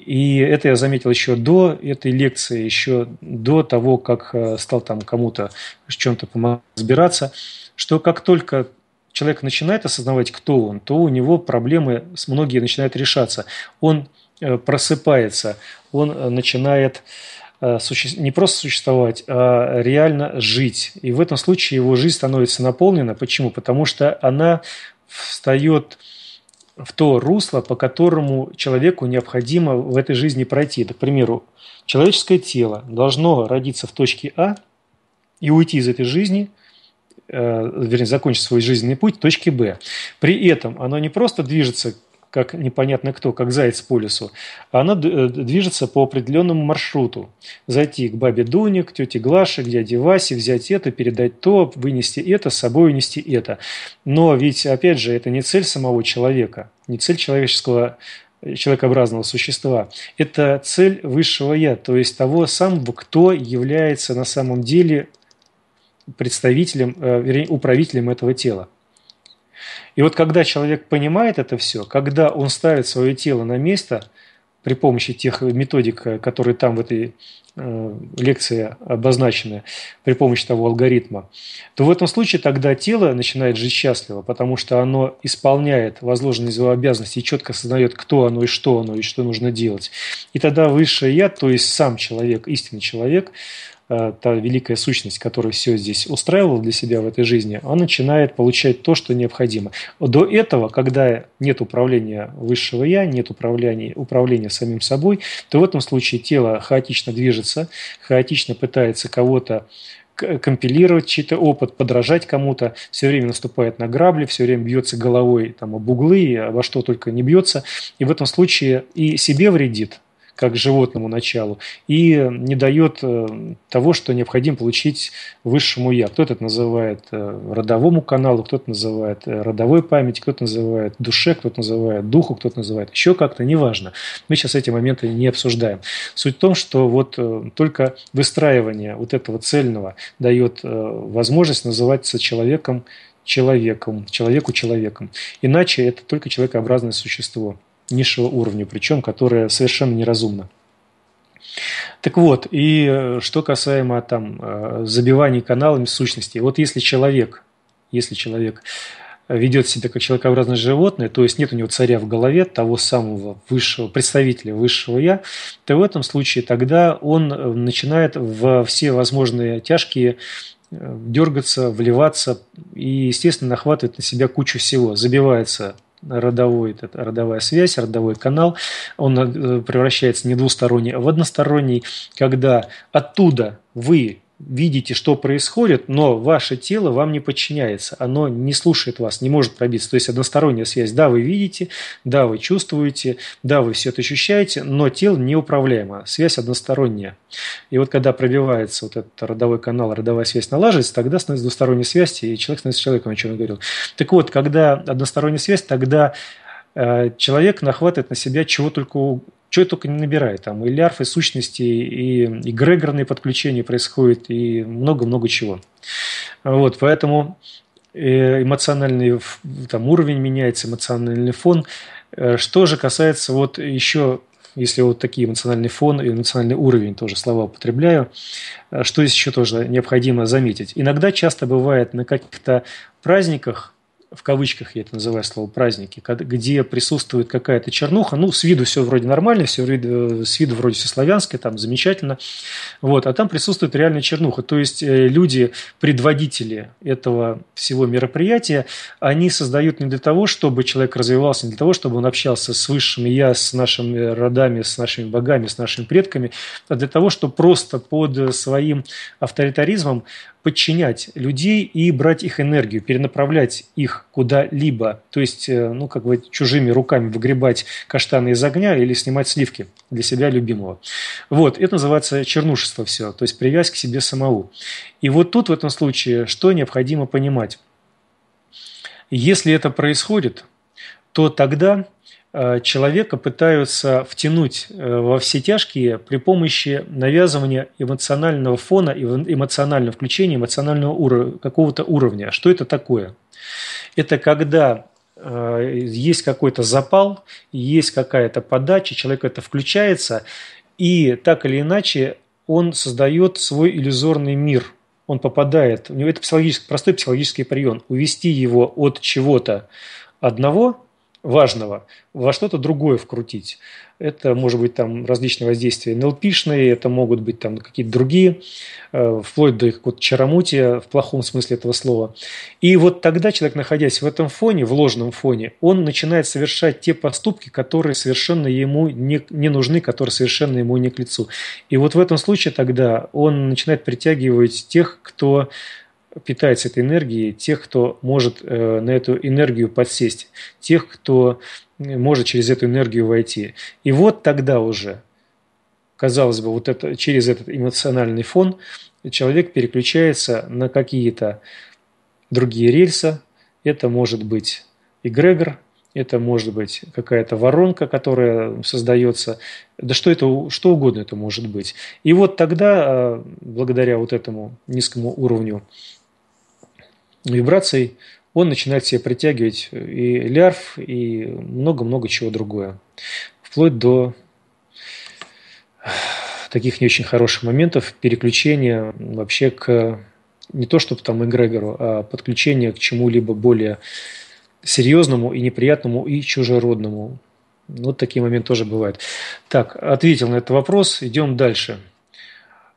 И это я заметил еще до этой лекции, еще до того, как э, стал там кому-то в чем-то помогать разбираться, что как только человек начинает осознавать, кто он, то у него проблемы с многие начинают решаться. Он э, просыпается, он э, начинает не просто существовать, а реально жить. И в этом случае его жизнь становится наполнена. Почему? Потому что она встает в то русло, по которому человеку необходимо в этой жизни пройти. Да, к примеру, человеческое тело должно родиться в точке А и уйти из этой жизни, э, вернее, закончить свой жизненный путь в точке Б. При этом оно не просто движется как непонятно кто, как заяц по лесу, она э, движется по определенному маршруту. Зайти к бабе Дуне, к тете Глаше, к дяде Васе, взять это, передать то, вынести это, с собой унести это. Но ведь, опять же, это не цель самого человека, не цель человеческого э, человекообразного существа. Это цель высшего «я», то есть того самого, кто является на самом деле представителем, э, управителем этого тела. И вот когда человек понимает это все, когда он ставит свое тело на место при помощи тех э, методик, э, которые там в этой э, лекции обозначены, при помощи того алгоритма, то в этом случае тогда тело начинает жить счастливо, потому что оно исполняет возложенные его обязанности и четко осознает, кто оно и что оно, и что нужно делать. И тогда высшее я, то есть сам человек, истинный человек, Э, та великая сущность, которая все здесь устраивала для себя в этой жизни, она начинает получать то, что необходимо. До этого, когда нет управления высшего «я», нет управления, управления самим собой, то в этом случае тело хаотично движется, хаотично пытается кого-то компилировать чей-то опыт, подражать кому-то, все время наступает на грабли, все время бьется головой там, об углы, во что только не бьется. И в этом случае и себе вредит, как животному началу, и не дает э, того, что необходимо получить высшему я. Кто-то это называет э, родовому каналу, кто-то называет э, родовой памяти, кто-то называет душе, кто-то называет духу, кто-то называет еще как-то, неважно. Мы сейчас эти моменты не обсуждаем. Суть в том, что вот только выстраивание вот этого цельного дает возможность называться человеком человеком, человеку человеком. Иначе это только человекообразное существо низшего уровня, причем которая совершенно неразумна. Так вот, и э, что касаемо там э, забивания каналами сущности. Вот если человек, если человек э, ведет себя как человекообразное животное, то есть нет у него царя в голове, того самого высшего представителя высшего я, то в этом случае тогда он начинает во все возможные тяжкие дергаться, вливаться и, естественно, нахватывает на себя кучу всего. Забивается родовой, родовая связь, родовой канал, он э, превращается не двусторонний, а в односторонний, когда оттуда вы видите, что происходит, но ваше тело вам не подчиняется, оно не слушает вас, не может пробиться. То есть односторонняя связь. Да, вы видите, да, вы чувствуете, да, вы все это ощущаете, но тело неуправляемо, связь односторонняя. И вот когда пробивается вот этот родовой канал, родовая связь налаживается, тогда становится двусторонняя связь, и человек становится человеком, о чем я говорил. Так вот, когда односторонняя связь, тогда э, человек нахватывает на себя чего только чего только не набирает, Там и лярфы, и сущности, и эгрегорные подключения происходят, и много-много чего. Вот, поэтому э, эмоциональный там, уровень меняется, эмоциональный фон. Э, что же касается вот еще если вот такие эмоциональный фон и эмоциональный уровень тоже слова употребляю, э, что здесь еще тоже необходимо заметить. Иногда часто бывает на каких-то праздниках в кавычках я это называю слово праздники, где присутствует какая-то чернуха, ну, с виду все вроде нормально, все э, с виду вроде все славянское, там замечательно, вот, а там присутствует реальная чернуха, то есть э, люди, предводители этого всего мероприятия, они создают не для того, чтобы человек развивался, не для того, чтобы он общался с высшими я, с нашими родами, с нашими богами, с нашими предками, а для того, чтобы просто под своим авторитаризмом подчинять людей и брать их энергию, перенаправлять их куда-либо. То есть, э, ну, как бы чужими руками выгребать каштаны из огня или снимать сливки для себя любимого. Вот, это называется чернушество все, то есть привязь к себе самому. И вот тут в этом случае что необходимо понимать? Если это происходит, то тогда Э, человека пытаются втянуть э, во все тяжкие при помощи навязывания эмоционального фона, эмоционального включения, эмоционального какого-то уровня. Что это такое? Это когда э, есть какой-то запал, есть какая-то подача, человек это включается, и так или иначе он создает свой иллюзорный мир. Он попадает, у него это психологический, простой психологический прием, увести его от чего-то одного важного во что-то другое вкрутить. Это может быть там различные воздействия НЛПшные, это могут быть там какие-то другие, э, вплоть до какого-то чаромутия в плохом смысле этого слова. И вот тогда человек, находясь в этом фоне, в ложном фоне, он начинает совершать те поступки, которые совершенно ему не, не нужны, которые совершенно ему не к лицу. И вот в этом случае тогда он начинает притягивать тех, кто питается этой энергией, тех, кто может э, на эту энергию подсесть, тех, кто э, может через эту энергию войти. И вот тогда уже, казалось бы, вот это, через этот эмоциональный фон человек переключается на какие-то другие рельсы. Это может быть эгрегор, это может быть какая-то воронка, которая создается, да что это, что угодно это может быть. И вот тогда, э, благодаря вот этому низкому уровню вибраций, он начинает себе притягивать и лярв, и много-много чего другое. Вплоть до таких не очень хороших моментов переключения вообще к не то чтобы там эгрегору, а подключение к чему-либо более серьезному и неприятному и чужеродному. Вот такие моменты тоже бывают. Так, ответил на этот вопрос, идем дальше.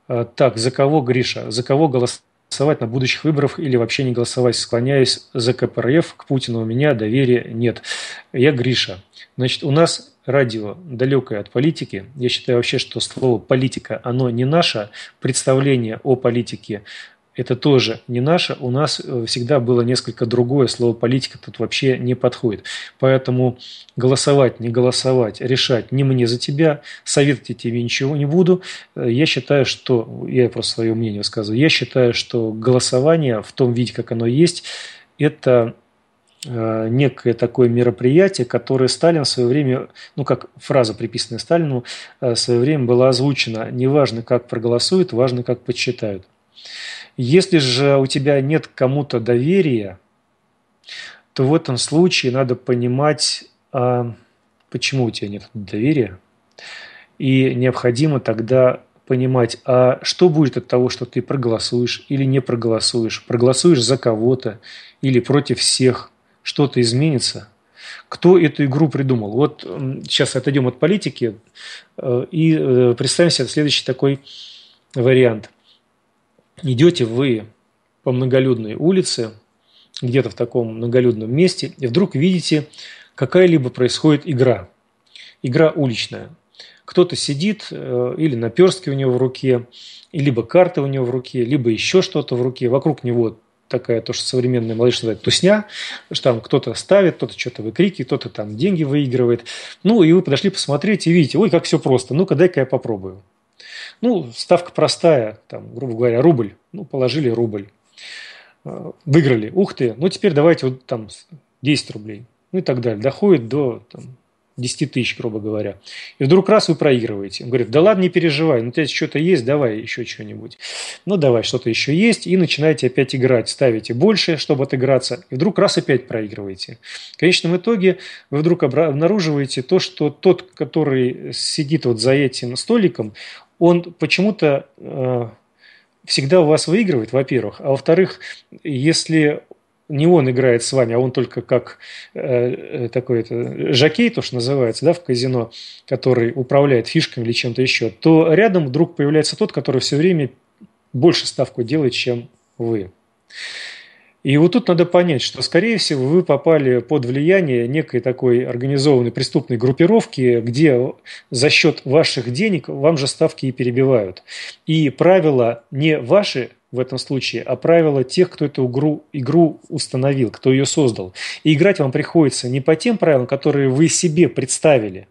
А, так, за кого, Гриша, за кого голосовали? голосовать на будущих выборах или вообще не голосовать, склоняясь за КПРФ к Путину. У меня доверия нет. Я Гриша. Значит, у нас радио далекое от политики. Я считаю вообще, что слово «политика», оно не наше представление о политике, это тоже не наше. У нас э, всегда было несколько другое слово политика тут вообще не подходит. Поэтому голосовать, не голосовать, решать не мне за тебя, советовать тебе ничего не буду. Э, я считаю, что, я просто свое мнение высказываю, я считаю, что голосование в том виде, как оно есть, это э, некое такое мероприятие, которое Сталин в свое время, ну как фраза, приписанная Сталину, в свое время была озвучена. Неважно, как проголосуют, важно, как подсчитают. Если же у тебя нет кому-то доверия, то в этом случае надо понимать, а, почему у тебя нет доверия. И необходимо тогда понимать, а что будет от того, что ты проголосуешь или не проголосуешь, проголосуешь за кого-то или против всех, что-то изменится. Кто эту игру придумал? Вот сейчас отойдем от политики э, и э, представим себе следующий такой вариант идете вы по многолюдной улице, где-то в таком многолюдном месте, и вдруг видите, какая-либо происходит игра. Игра уличная. Кто-то сидит, э, или наперстки у него в руке, и либо карты у него в руке, либо еще что-то в руке. Вокруг него такая, то, что современная молодежь называет тусня, что там кто-то ставит, кто-то что-то выкрикивает, кто-то там деньги выигрывает. Ну, и вы подошли посмотреть и видите, ой, как все просто, ну-ка, дай-ка я попробую. Ну, ставка простая, там, грубо говоря, рубль. Ну, положили рубль. Э, выиграли. Ух ты, ну теперь давайте вот там 10 рублей. Ну и так далее. Доходит до там, 10 тысяч, грубо говоря. И вдруг раз вы проигрываете. Он говорит, да ладно, не переживай, ну у тебя что-то есть, давай еще что-нибудь. Ну давай, что-то еще есть. И начинаете опять играть, ставите больше, чтобы отыграться. И вдруг раз опять проигрываете. В конечном итоге вы вдруг обнаруживаете то, что тот, который сидит вот за этим столиком, он почему-то э, всегда у вас выигрывает, во-первых. А во-вторых, если не он играет с вами, а он только как э, э, такой это, жокей, то, что называется, да, в казино, который управляет фишками или чем-то еще, то рядом вдруг появляется тот, который все время больше ставку делает, чем вы. И вот тут надо понять, что, скорее всего, вы попали под влияние некой такой организованной преступной группировки, где за счет ваших денег вам же ставки и перебивают. И правила не ваши в этом случае, а правила тех, кто эту игру, игру установил, кто ее создал. И играть вам приходится не по тем правилам, которые вы себе представили,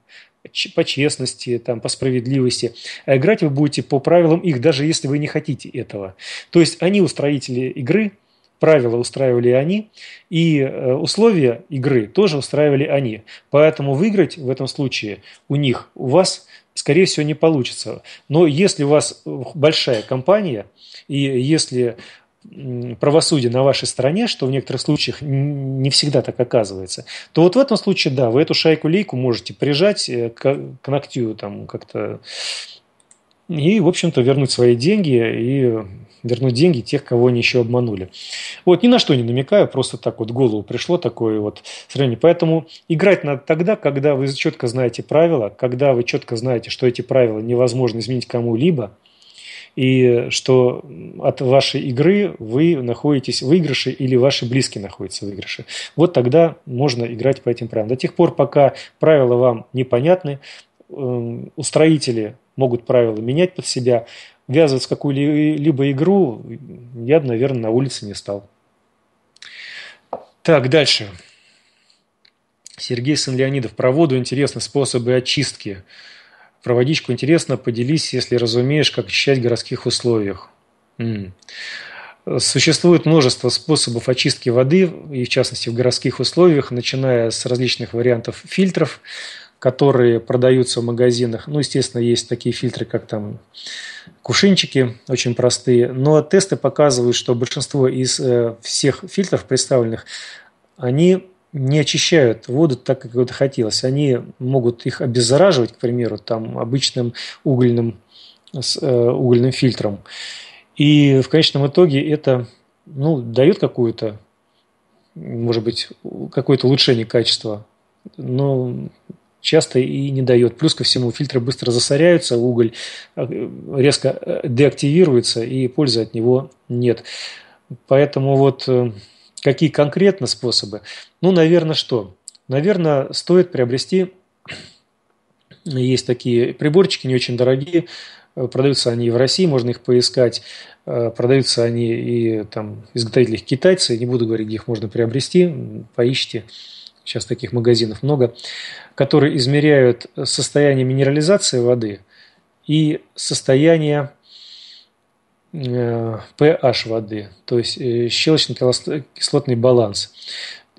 по честности, там, по справедливости. А играть вы будете по правилам их, даже если вы не хотите этого. То есть они устроители игры, правила устраивали они, и э, условия игры тоже устраивали они. Поэтому выиграть в этом случае у них, у вас, скорее всего, не получится. Но если у вас э, большая компания, и если правосудие на вашей стороне, что в некоторых случаях не всегда так оказывается, то вот в этом случае, да, вы эту шайку-лейку можете прижать э, к, к ногтю там как-то и, в общем-то, вернуть свои деньги и вернуть деньги тех, кого они еще обманули. Вот, ни на что не намекаю, просто так вот голову пришло такое вот сравнение. Поэтому играть надо тогда, когда вы четко знаете правила, когда вы четко знаете, что эти правила невозможно изменить кому-либо – и что от вашей игры вы находитесь в выигрыше или ваши близкие находятся в выигрыше. Вот тогда можно играть по этим правилам. До тех пор, пока правила вам непонятны, эм, устроители могут правила менять под себя, ввязываться в какую-либо игру я бы, наверное, на улице не стал. Так, дальше. Сергей Сан Леонидов. Про воду интересны способы очистки. Про водичку интересно, поделись, если разумеешь, как очищать в городских условиях. М -м. Существует множество способов очистки воды, и в частности в городских условиях, начиная с различных вариантов фильтров, которые продаются в магазинах. Ну, естественно, есть такие фильтры, как там кушинчики, очень простые. Но тесты показывают, что большинство из э, всех фильтров представленных, они не очищают воду так, как это хотелось. Они могут их обеззараживать, к примеру, там обычным угольным, с, э, угольным фильтром. И в конечном итоге это ну, дает какую-то, может быть, какое-то улучшение качества, но часто и не дает. Плюс ко всему фильтры быстро засоряются, уголь э, резко э, деактивируется и пользы от него нет. Поэтому вот э, Какие конкретно способы? Ну, наверное, что? Наверное, стоит приобрести, [CLEARS THROAT] есть такие приборчики, не очень дорогие, э, продаются они и в России, можно их поискать, э, продаются они и там изготовители их китайцы, не буду говорить, где их можно приобрести, поищите, сейчас таких магазинов много, которые измеряют состояние минерализации воды и состояние Э, pH воды, то есть э, щелочно-кислотный баланс.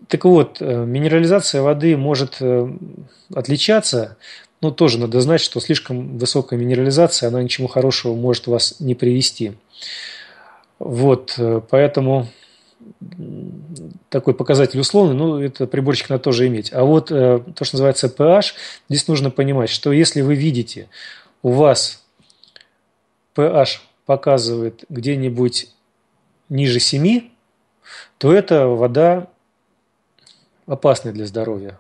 Так вот, э, минерализация воды может отличаться, но тоже надо знать, что слишком высокая минерализация, она ничему хорошего может вас не привести. Вот, поэтому такой показатель условный, ну, это приборчик надо тоже иметь. А вот то, что называется pH, здесь нужно понимать, что если вы видите, у вас pH показывает где-нибудь ниже 7, то это вода опасная для здоровья.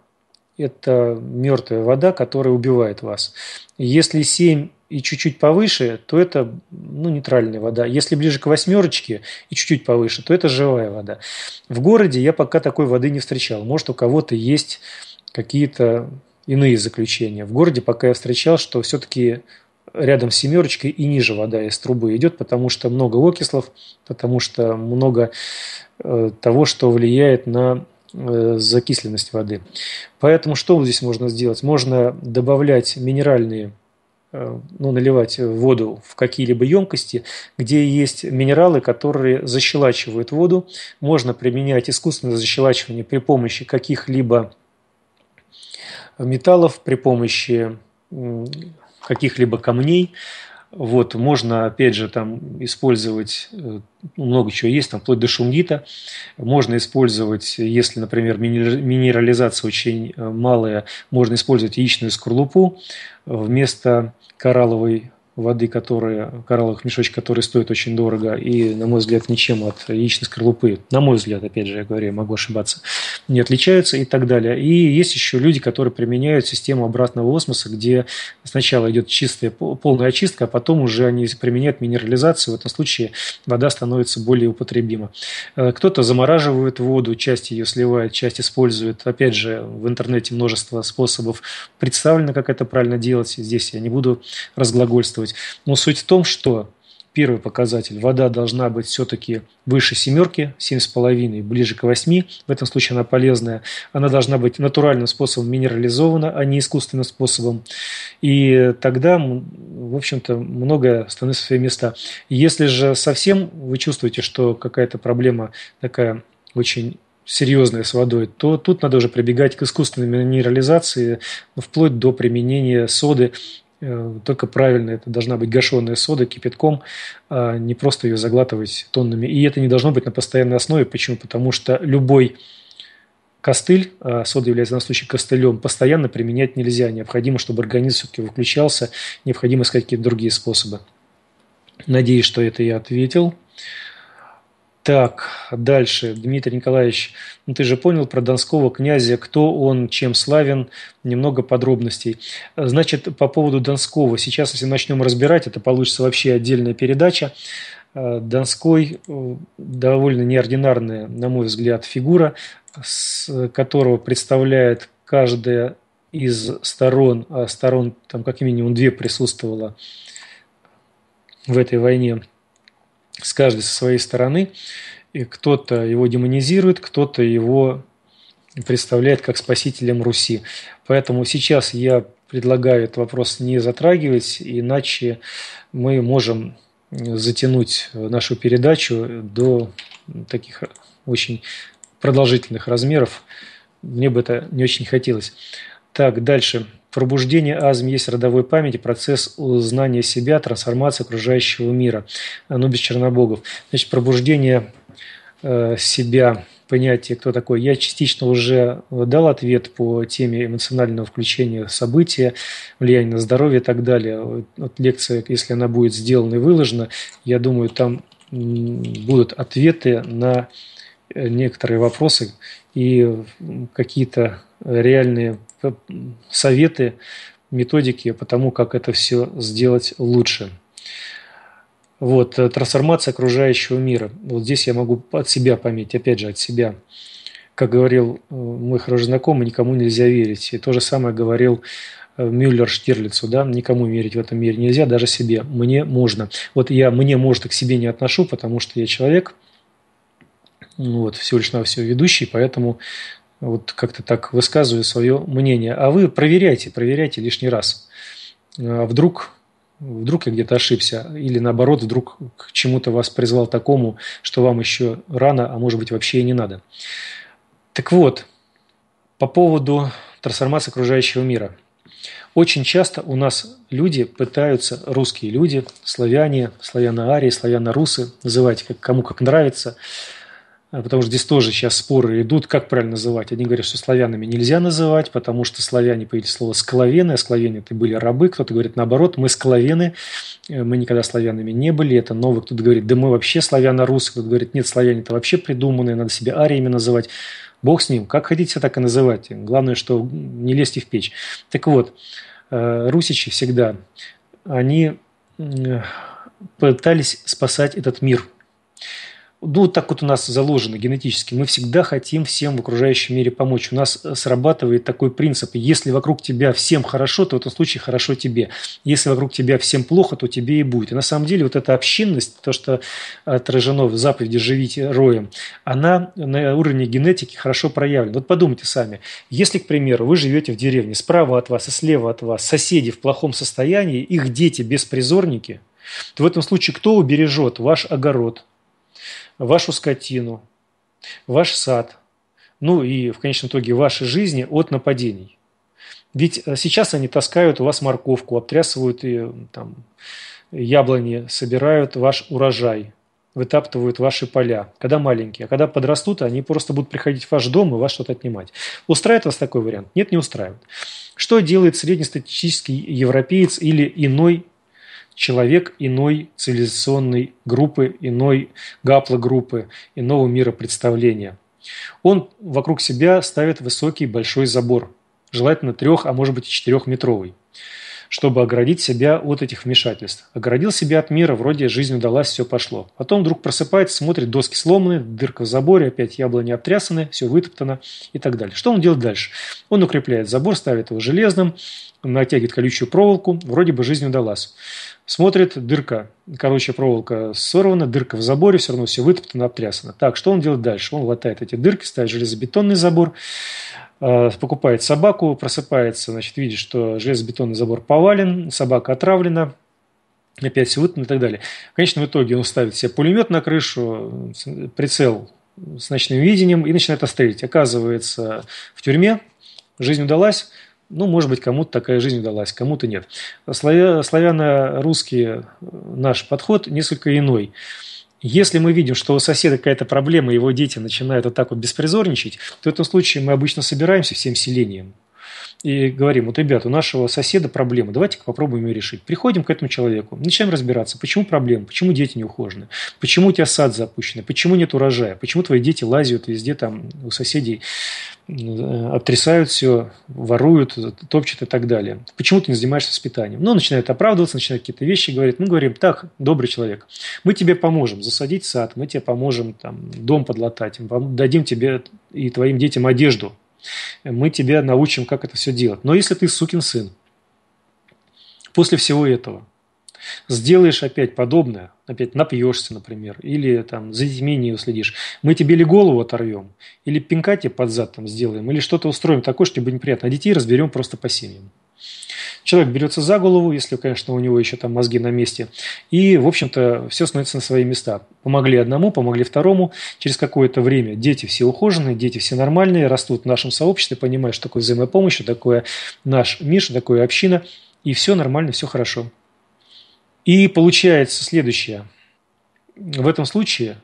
Это мертвая вода, которая убивает вас. Если 7 и чуть-чуть повыше, то это ну, нейтральная вода. Если ближе к восьмерочке и чуть-чуть повыше, то это живая вода. В городе я пока такой воды не встречал. Может, у кого-то есть какие-то иные заключения. В городе пока я встречал, что все-таки рядом с семерочкой и ниже вода из трубы идет, потому что много окислов, потому что много э, того, что влияет на э, закисленность воды. Поэтому что здесь можно сделать? Можно добавлять минеральные э, ну, наливать воду в какие-либо емкости, где есть минералы, которые защелачивают воду. Можно применять искусственное защелачивание при помощи каких-либо металлов, при помощи каких-либо камней. Вот, можно, опять же, там использовать, э, много чего есть, там, вплоть до шунгита. Можно использовать, если, например, минерализация очень э, малая, можно использовать яичную скорлупу вместо коралловой воды, которые, коралловых мешочек, которые стоят очень дорого, и, на мой взгляд, ничем от яичной скорлупы, на мой взгляд, опять же, я говорю, могу ошибаться, не отличаются и так далее. И есть еще люди, которые применяют систему обратного осмоса, где сначала идет чистая, полная очистка, а потом уже они применяют минерализацию. В этом случае вода становится более употребима. Э, кто-то замораживает воду, часть ее сливает, часть использует. Опять же, в интернете множество способов представлено, как это правильно делать. Здесь я не буду разглагольствовать рассказывать. Но суть в том, что первый показатель. Вода должна быть все-таки выше семерки, 7,5, ближе к 8. В этом случае она полезная. Она должна быть натуральным способом минерализована, а не искусственным способом. И тогда, в общем-то, многое становится в свои места. Если же совсем вы чувствуете, что какая-то проблема такая очень серьезная с водой, то тут надо уже прибегать к искусственной минерализации, вплоть до применения соды Э, только правильно, это должна быть гашеная сода кипятком, а не просто ее заглатывать тоннами. И это не должно быть на постоянной основе. Почему? Потому что любой костыль, а сода является в данном костылем, постоянно применять нельзя. Необходимо, чтобы организм все-таки выключался, необходимо искать какие-то другие способы. Надеюсь, что это я ответил. Так, дальше. Дмитрий Николаевич, ну ты же понял про Донского князя, кто он, чем славен, немного подробностей. Значит, по поводу Донского. Сейчас, если начнем разбирать, это получится вообще отдельная передача. Э, Донской э, довольно неординарная, на мой взгляд, фигура, с которого представляет каждая из сторон, а сторон там как минимум две присутствовала в этой войне – с каждой со своей стороны. И кто-то его демонизирует, кто-то его представляет как спасителем Руси. Поэтому сейчас я предлагаю этот вопрос не затрагивать, иначе мы можем затянуть э, нашу передачу до таких очень продолжительных размеров. Мне бы это не очень хотелось. Так, дальше. Пробуждение азм есть родовой памяти, процесс знания себя, трансформация окружающего мира. Ну без Чернобогов. Значит, пробуждение э, себя понятие, кто такой. Я частично уже дал ответ по теме эмоционального включения события, влияния на здоровье и так далее. Вот лекция, если она будет сделана и выложена, я думаю, там будут ответы на э, некоторые вопросы и какие-то реальные советы, методики по тому, как это все сделать лучше. Вот, э, трансформация окружающего мира. Вот здесь я могу от себя пометить, опять же, от себя. Как говорил э, мой хороший знакомый, никому нельзя верить. И то же самое говорил э, Мюллер Штирлицу, да, никому верить в этом мире нельзя, даже себе. Мне можно. Вот я мне может к себе не отношу, потому что я человек, ну вот, всего лишь на все ведущий, поэтому вот как-то так высказываю свое мнение. А вы проверяйте, проверяйте лишний раз. А вдруг, вдруг я где-то ошибся, или наоборот, вдруг к чему-то вас призвал такому, что вам еще рано, а может быть вообще и не надо. Так вот, по поводу трансформации окружающего мира. Очень часто у нас люди пытаются, русские люди, славяне, славяно-арии, славяно-русы, называть как, кому как нравится – а, потому что здесь тоже сейчас споры идут, как правильно называть. Одни говорят, что славянами нельзя называть, потому что славяне появились слово «склавены», а «склавены» это были рабы. Кто-то говорит наоборот, мы «склавены», э, мы никогда славянами не были, это новое. Кто-то говорит, да мы вообще славяно-русские, кто-то говорит, нет, славяне это вообще придуманные, надо себя ариями называть. Бог с ним, как хотите, так и называть. Главное, что не лезьте в печь. Так вот, э, русичи всегда, они э, пытались спасать этот мир – ну, вот так вот у нас заложено генетически. Мы всегда хотим всем в окружающем мире помочь. У нас э, срабатывает такой принцип. Если вокруг тебя всем хорошо, то в этом случае хорошо тебе. Если вокруг тебя всем плохо, то тебе и будет. И на самом деле вот эта общинность, то, что отражено в заповеди «Живите роем», она на уровне генетики хорошо проявлена. Вот подумайте сами. Если, к примеру, вы живете в деревне, справа от вас и слева от вас соседи в плохом состоянии, их дети беспризорники, то в этом случае кто убережет ваш огород – вашу скотину, ваш сад, ну и в конечном итоге ваши жизни от нападений. Ведь э, сейчас они таскают у вас морковку, обтрясывают ее, э, там, яблони, собирают ваш урожай, вытаптывают ваши поля, когда маленькие. А когда подрастут, они просто будут приходить в ваш дом и вас что-то отнимать. Устраивает вас такой вариант? Нет, не устраивает. Что делает среднестатистический европеец или иной человек иной цивилизационной группы, иной гаплогруппы, иного мира представления. Он вокруг себя ставит высокий большой забор, желательно трех, а может быть и четырехметровый. метровый чтобы оградить себя от этих вмешательств. Оградил себя от мира, вроде жизнь удалась, все пошло. Потом вдруг просыпается, смотрит, доски сломаны, дырка в заборе, опять яблони обтрясаны, все вытоптано и так далее. Что он делает дальше? Он укрепляет забор, ставит его железным, натягивает колючую проволоку, вроде бы жизнь удалась. Смотрит, дырка, короче, проволока сорвана, дырка в заборе, все равно все вытоптано, обтрясано. Так, что он делает дальше? Он латает эти дырки, ставит железобетонный забор, Э, покупает собаку, просыпается, значит, видит, что железобетонный забор повален, собака отравлена, опять все вытно и так далее. В конечном итоге он ставит себе пулемет на крышу, прицел с ночным видением и начинает острелить. Оказывается, в тюрьме жизнь удалась, ну, может быть, кому-то такая жизнь удалась, кому-то нет. Славя... Славяно-русский наш подход несколько иной. Если мы видим, что у соседа какая-то проблема, его дети начинают вот так вот беспризорничать, то в этом случае мы обычно собираемся всем селением и говорим, вот, ребят, у нашего соседа проблема, давайте-ка попробуем ее решить. Приходим к этому человеку, начинаем разбираться, почему проблема, почему дети не ухожены, почему у тебя сад запущен, почему нет урожая, почему твои дети лазят везде там у соседей Э, обтрясают все, воруют, топчут и так далее. Почему ты не занимаешься воспитанием? Ну, начинает оправдываться, начинает какие-то вещи говорить. Мы ну, говорим, так, добрый человек, мы тебе поможем засадить сад, мы тебе поможем там, дом подлатать, дадим тебе и твоим детям одежду, мы тебя научим, как это все делать. Но если ты сукин сын, после всего этого – сделаешь опять подобное, опять напьешься, например, или там за детьми не уследишь, мы тебе или голову оторвем, или пинка тебе под зад там сделаем, или что-то устроим такое, что тебе неприятно, а детей разберем просто по семьям. Человек берется за голову, если, конечно, у него еще там мозги на месте. И, в общем-то, все становится на свои места. Помогли одному, помогли второму. Через какое-то время дети все ухоженные, дети все нормальные, растут в нашем сообществе, понимают, что такое взаимопомощь, что такое наш миша, такое община. И все нормально, все хорошо. И получается следующее. В этом случае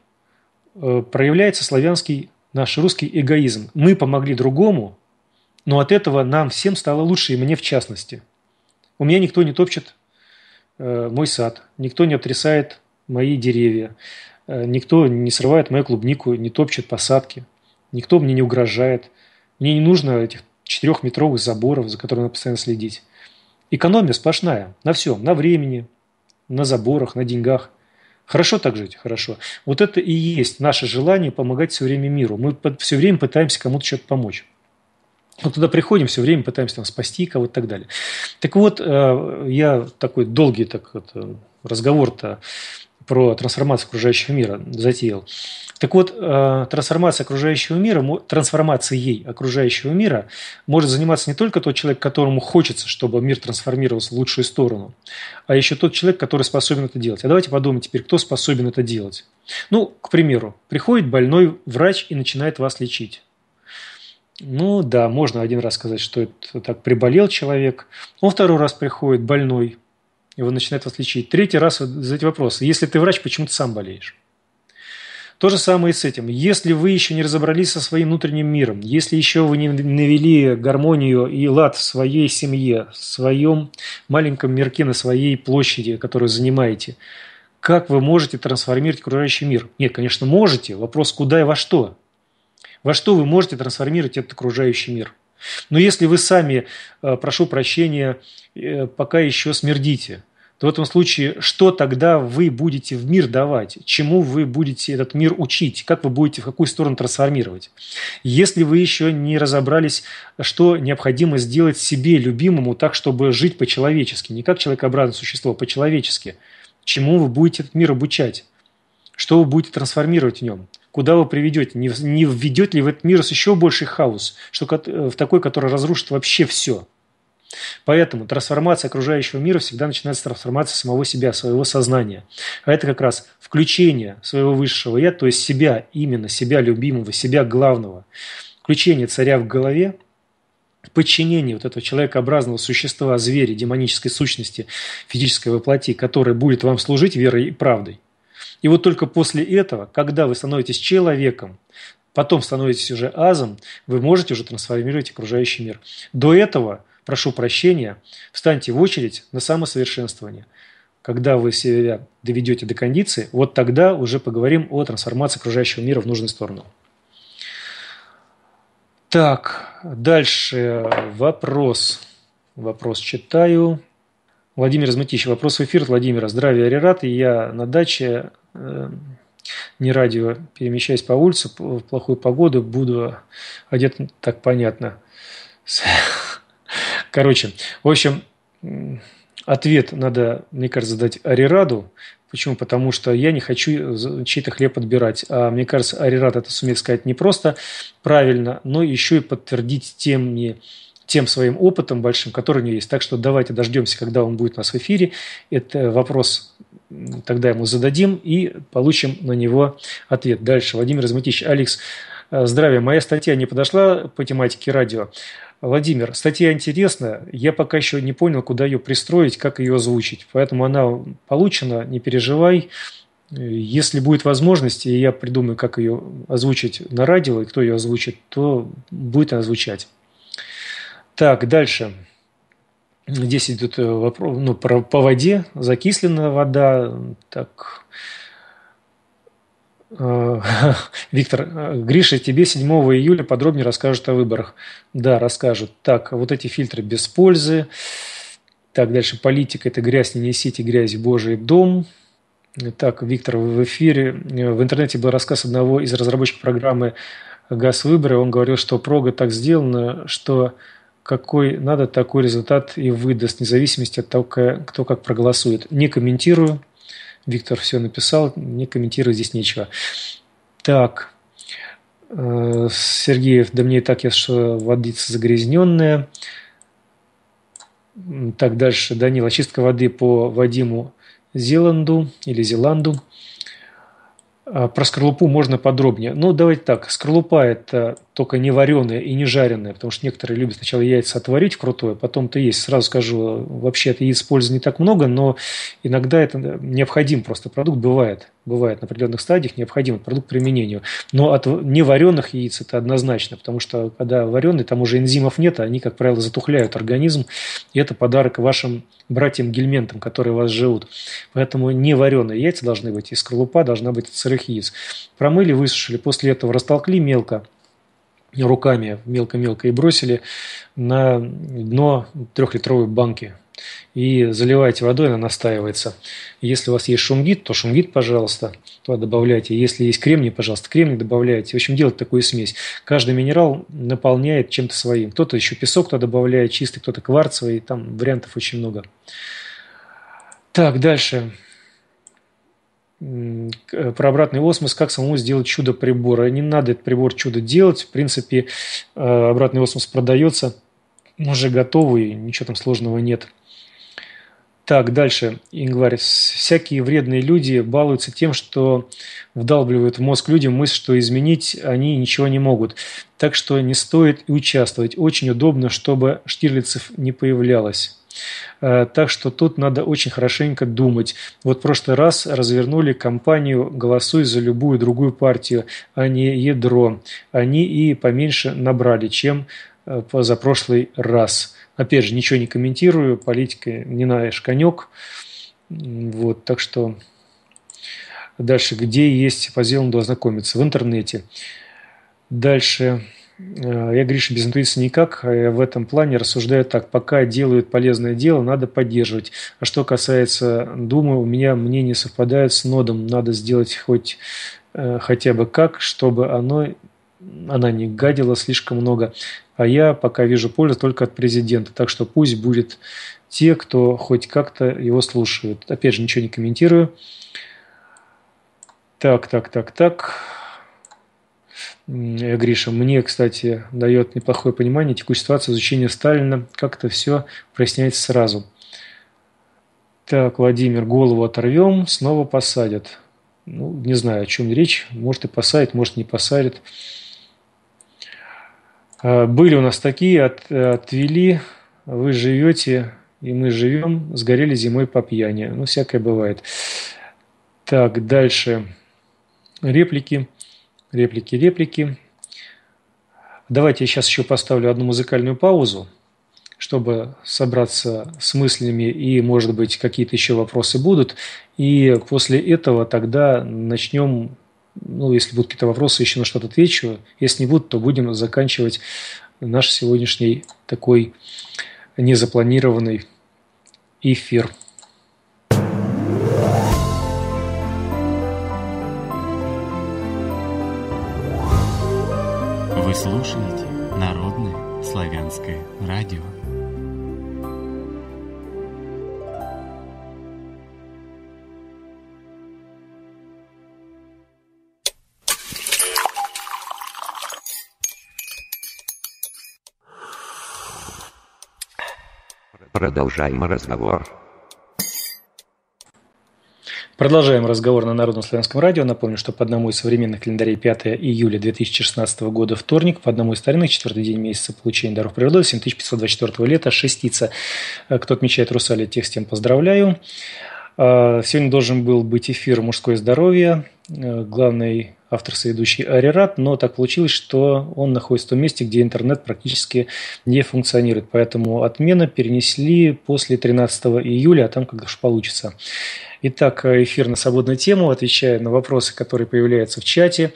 э, проявляется славянский наш русский эгоизм. Мы помогли другому, но от этого нам всем стало лучше, и мне в частности. У меня никто не топчет э, мой сад, никто не обтрясает мои деревья, э, никто не срывает мою клубнику, не топчет посадки, никто мне не угрожает. Мне не нужно этих четырехметровых заборов, за которыми надо постоянно следить. Экономия сплошная на всем, на времени, на заборах, на деньгах. Хорошо так жить? Хорошо. Вот это и есть наше желание помогать все время миру. Мы все время пытаемся кому-то что-то помочь. Мы туда приходим, все время пытаемся там спасти кого-то и так далее. Так вот, э, я такой долгий так, вот, э, разговор-то про трансформацию окружающего мира затеял. Так вот, э, трансформация окружающего мира, трансформация ей окружающего мира может заниматься не только тот человек, которому хочется, чтобы мир трансформировался в лучшую сторону, а еще тот человек, который способен это делать. А давайте подумаем теперь, кто способен это делать. Ну, к примеру, приходит больной врач и начинает вас лечить. Ну да, можно один раз сказать, что это так приболел человек. Он второй раз приходит больной, его начинают вас лечить. Третий раз задать вопрос. Если ты врач, почему ты сам болеешь? То же самое и с этим. Если вы еще не разобрались со своим внутренним миром, если еще вы не навели гармонию и лад в своей семье, в своем маленьком мирке, на своей площади, которую занимаете, как вы можете трансформировать окружающий мир? Нет, конечно, можете. Вопрос, куда и во что? Во что вы можете трансформировать этот окружающий мир? Но если вы сами, э, прошу прощения, э, пока еще смердите, то в этом случае что тогда вы будете в мир давать? Чему вы будете этот мир учить? Как вы будете в какую сторону трансформировать? Если вы еще не разобрались, что необходимо сделать себе, любимому, так, чтобы жить по-человечески, не как человекообразное существо, а по-человечески, чему вы будете этот мир обучать? Что вы будете трансформировать в нем? куда вы приведете, не, не введет ли в этот мир еще больший хаос, что, э, в такой, который разрушит вообще все. Поэтому трансформация окружающего мира всегда начинается с трансформации самого себя, своего сознания. А это как раз включение своего высшего «я», то есть себя, именно себя любимого, себя главного. Включение царя в голове, подчинение вот этого человекообразного существа, зверя, демонической сущности, физической воплоти, который будет вам служить верой и правдой – и вот только после этого, когда вы становитесь человеком, потом становитесь уже азом, вы можете уже трансформировать окружающий мир. До этого, прошу прощения, встаньте в очередь на самосовершенствование. Когда вы себя доведете до кондиции, вот тогда уже поговорим о трансформации окружающего мира в нужную сторону. Так, дальше вопрос. Вопрос читаю. Владимир Змытищ. Вопрос в эфир Владимир, Здравия, Арират. И я на даче, э, не радио, перемещаясь по улице в плохую погоду, буду одет так понятно. [LAUGHS] Короче, в общем, ответ надо, мне кажется, дать Арираду. Почему? Потому что я не хочу э, чей-то хлеб отбирать. А мне кажется, Арират это сумеет сказать не просто правильно, но еще и подтвердить тем мне тем своим опытом большим, который у нее есть. Так что давайте дождемся, когда он будет у нас в эфире. Это вопрос тогда ему зададим и получим на него ответ. Дальше. Владимир Измутич. Алекс, э, здравия. Моя статья не подошла по тематике радио. Владимир, статья интересна. Я пока еще не понял, куда ее пристроить, как ее озвучить. Поэтому она получена, не переживай. Если будет возможность, и я придумаю, как ее озвучить на радио, и кто ее озвучит, то будет она звучать. Так, дальше. Здесь идет э, вопрос ну, про, по воде. Закислена вода. Так. Э, [LAUGHS] Виктор, э, Гриша, тебе 7 июля подробнее расскажут о выборах. Да, расскажут. Так, вот эти фильтры без пользы. Так, дальше политика – это грязь, не несите грязь в Божий дом. Так, Виктор, в эфире, в интернете был рассказ одного из разработчиков программы «Газвыборы». Он говорил, что прога так сделана, что какой надо, такой результат и выдаст, вне зависимости от того, кто как проголосует. Не комментирую. Виктор все написал, не комментирую здесь нечего. Так, э, Сергеев, да мне и так, я что водица загрязненная. Так, дальше, Данил, очистка воды по Вадиму Зеланду или Зеланду. А, про скорлупу можно подробнее. Ну, давайте так. Скорлупа – это только не вареные и не жареные, потому что некоторые любят сначала яйца отварить крутое, потом-то есть. Сразу скажу, вообще это яиц пользы не так много, но иногда это необходим просто продукт, бывает. Бывает на определенных стадиях необходим продукт к применению. Но от невареных яиц это однозначно, потому что когда вареные, там уже энзимов нет, а они, как правило, затухляют организм, и это подарок вашим братьям-гельментам, которые у вас живут. Поэтому невареные яйца должны быть, из скорлупа должна быть от сырых яиц. Промыли, высушили, после этого растолкли мелко – руками мелко-мелко и бросили на дно трехлитровой банки и заливаете водой, она настаивается. Если у вас есть шумгит, то шумгит, пожалуйста, туда добавляйте. Если есть кремний, пожалуйста, кремний добавляйте. В общем, делать такую смесь. Каждый минерал наполняет чем-то своим. Кто-то еще песок туда добавляет чистый, кто-то кварцевый. Там вариантов очень много. Так, дальше. Э, про обратный осмос, как самому сделать чудо прибора. Не надо этот прибор чудо делать. В принципе, э, обратный осмос продается, уже готовый, ничего там сложного нет. Так, дальше, Ингварь. Всякие вредные люди балуются тем, что вдалбливают в мозг людям мысль, что изменить они ничего не могут. Так что не стоит и участвовать. Очень удобно, чтобы Штирлицев не появлялось. Э, так что тут надо очень хорошенько думать. Вот в прошлый раз развернули кампанию «Голосуй за любую другую партию», а не «Ядро». Они и поменьше набрали, чем э, за прошлый раз. Опять же, ничего не комментирую, политика не наш конек. Вот, так что дальше, где есть, по делам ознакомиться, в интернете. Дальше Э, я, Гриша, без интуиции никак. А я в этом плане рассуждаю так. Пока делают полезное дело, надо поддерживать. А что касается Думы, у меня мнение совпадает с нодом. Надо сделать хоть э, хотя бы как, чтобы оно, она не гадила слишком много. А я пока вижу пользу только от президента. Так что пусть будет те, кто хоть как-то его слушают. Опять же, ничего не комментирую. Так, так, так, так. Э, Гриша. Мне, кстати, дает неплохое понимание текущей ситуации изучения Сталина. Как-то все проясняется сразу. Так, Владимир, голову оторвем, снова посадят. Ну, не знаю, о чем речь. Может и посадят, может не посадят. А, были у нас такие, от, отвели, вы живете, и мы живем, сгорели зимой по пьяни. Ну, всякое бывает. Так, дальше. Реплики. Реплики, реплики. Давайте я сейчас еще поставлю одну музыкальную паузу, чтобы собраться с мыслями и, может быть, какие-то еще вопросы будут. И после этого тогда начнем, ну, если будут какие-то вопросы, еще на что-то отвечу. Если не будут, то будем заканчивать наш сегодняшний такой незапланированный эфир. Вы слушаете Народное славянское радио. Продолжаем разговор. Продолжаем разговор на Народном славянском радио. Напомню, что по одному из современных календарей 5 июля 2016 года вторник, по одному из старинных четвертый день месяца получения даров природы, 7524 лета, шестица. Э, кто отмечает Русали, тех с тем поздравляю. Э, сегодня должен был быть эфир «Мужское здоровье». Э, главный автор, соведущий Арират, но так получилось, что он находится в том месте, где интернет практически не функционирует. Поэтому отмена перенесли после 13 июля, а там когда же получится. Итак, эфир на свободную тему, отвечая на вопросы, которые появляются в чате.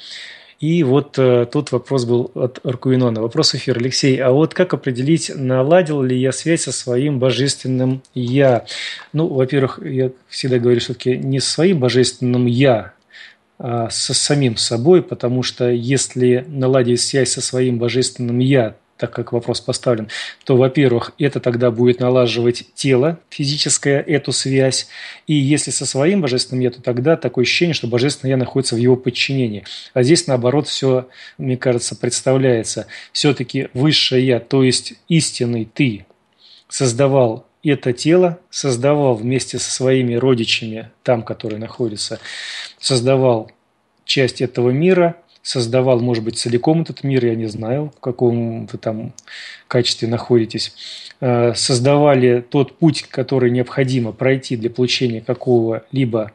И вот э, тут вопрос был от Аркуинона. Вопрос эфир, Алексей. А вот как определить, наладил ли я связь со своим божественным я? Ну, во-первых, я всегда говорю все-таки не со своим божественным я, а, со самим собой, потому что если наладить связь со своим божественным «я», так как вопрос поставлен, то, во-первых, это тогда будет налаживать тело физическое, эту связь. И если со своим божественным я, то тогда такое ощущение, что божественное я находится в его подчинении. А здесь, наоборот, все, мне кажется, представляется все-таки высшее я, то есть истинный ты, создавал это тело создавал вместе со своими родичами, там, которые находятся, создавал часть этого мира, создавал, может быть, целиком этот мир, я не знаю, в каком вы там качестве находитесь, э, создавали тот путь, который необходимо пройти для получения какого-либо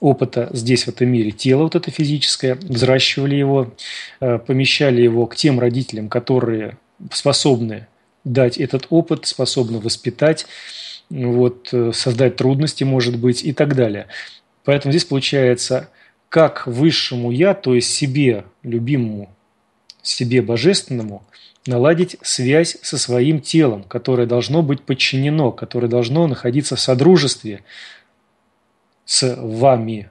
опыта здесь, в этом мире, тело вот это физическое, взращивали его, э, помещали его к тем родителям, которые способны дать этот опыт, способна воспитать, вот, э, создать трудности, может быть, и так далее. Поэтому здесь получается, как высшему я, то есть себе, любимому, себе божественному, наладить связь со своим телом, которое должно быть подчинено, которое должно находиться в содружестве с вами,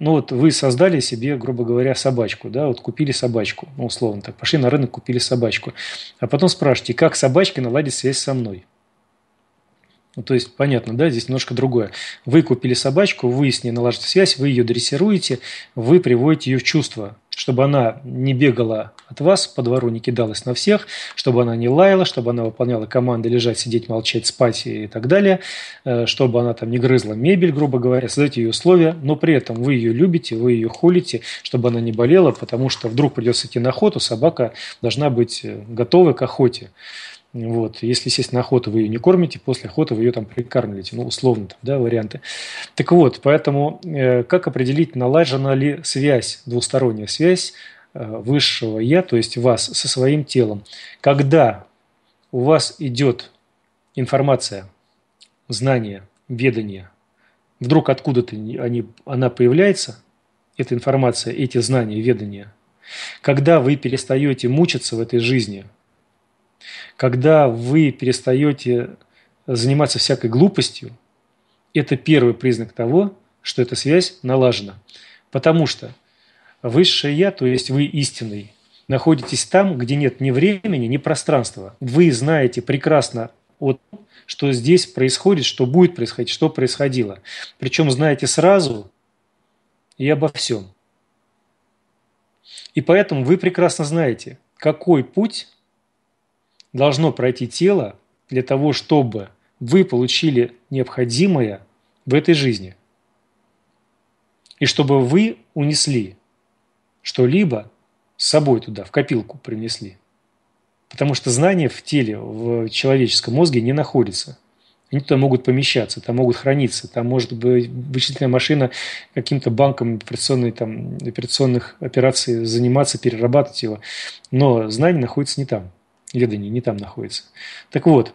ну вот вы создали себе, грубо говоря, собачку, да, вот купили собачку, ну, условно так, пошли на рынок, купили собачку, а потом спрашиваете, как собачка наладит связь со мной? Ну, то есть, понятно, да, здесь немножко другое. Вы купили собачку, вы с ней налажите связь, вы ее дрессируете, вы приводите ее в чувство чтобы она не бегала от вас, по двору не кидалась на всех, чтобы она не лаяла, чтобы она выполняла команды лежать, сидеть, молчать, спать и так далее, э, чтобы она там не грызла мебель, грубо говоря, создайте ее условия, но при этом вы ее любите, вы ее хулите, чтобы она не болела, потому что вдруг придется идти на охоту, собака должна быть э, готова к охоте. Вот. Если сесть на охоту, вы ее не кормите, после охоты вы ее там прикармливаете. Ну, условно, там, да, варианты. Так вот, поэтому э, как определить, налажена ли связь, двусторонняя связь э, высшего я, то есть вас, со своим телом? Когда у вас идет информация, знание, ведание, вдруг откуда-то они, она появляется, эта информация, эти знания, ведания, когда вы перестаете мучиться в этой жизни – когда вы перестаете заниматься всякой глупостью, это первый признак того, что эта связь налажена. Потому что высшее «я», то есть вы истинный, находитесь там, где нет ни времени, ни пространства. Вы знаете прекрасно о том, что здесь происходит, что будет происходить, что происходило. Причем знаете сразу и обо всем. И поэтому вы прекрасно знаете, какой путь должно пройти тело для того, чтобы вы получили необходимое в этой жизни. И чтобы вы унесли что-либо с собой туда, в копилку принесли. Потому что знания в теле, в человеческом мозге не находятся. Они туда могут помещаться, там могут храниться, там может быть вычислительная машина каким-то банком операционной, там, операционных операций заниматься, перерабатывать его. Но знания находятся не там. Ядыни не там находится. Так вот,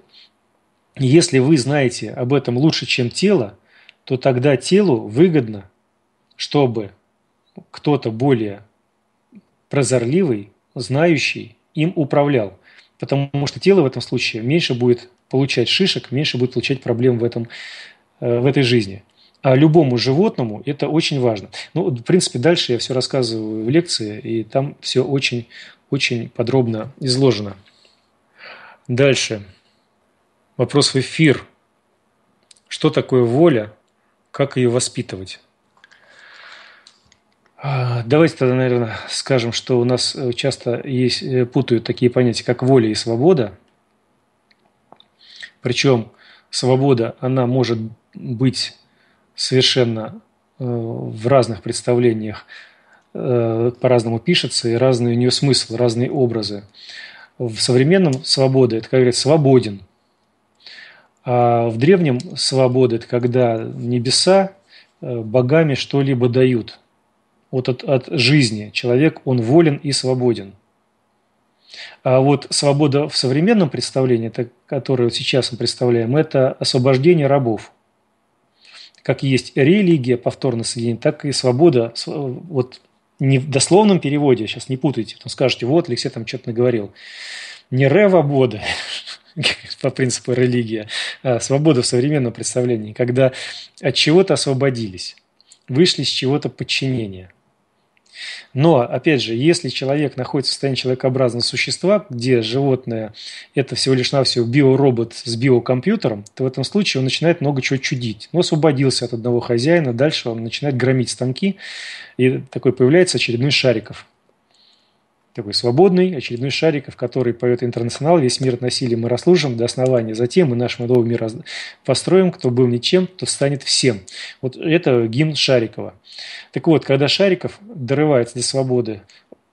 если вы знаете об этом лучше, чем тело, то тогда телу выгодно, чтобы кто-то более прозорливый, знающий, им управлял. Потому что тело в этом случае меньше будет получать шишек, меньше будет получать проблем в, этом, э, в этой жизни. А любому животному это очень важно. Ну, в принципе, дальше я все рассказываю в лекции, и там все очень-очень подробно изложено. Дальше. Вопрос в эфир. Что такое воля? Как ее воспитывать? А, давайте тогда, наверное, скажем, что у нас э, часто есть, э, путают такие понятия, как воля и свобода. Причем свобода, она может быть совершенно э, в разных представлениях, по-разному пишется, и разный у нее смысл, разные образы. В современном свобода – это как говорят «свободен». А в древнем свобода – это когда небеса э, богами что-либо дают. Вот от, от жизни человек, он волен и свободен. А вот свобода в современном представлении, это, которое сейчас мы представляем, это освобождение рабов. Как есть религия повторно соединена, так и свобода, э, вот не в дословном переводе, сейчас не путайте, потом скажете, вот, Алексей там что-то наговорил. Не ревобода, [LAUGHS] по принципу религия, а свобода в современном представлении, когда от чего-то освободились, вышли с чего-то подчинения. Но, опять же, если человек находится в состоянии человекообразного существа, где животное – это всего лишь навсего биоробот с биокомпьютером, то в этом случае он начинает много чего чудить. Но ну, освободился от одного хозяина, дальше он начинает громить станки, и такой появляется очередной Шариков – такой свободный, очередной Шариков, который поет «Интернационал», весь мир от насилия мы расслужим до основания, затем мы наш новый мир построим, кто был ничем, то станет всем. Вот это гимн Шарикова. Так вот, когда Шариков дорывается до свободы,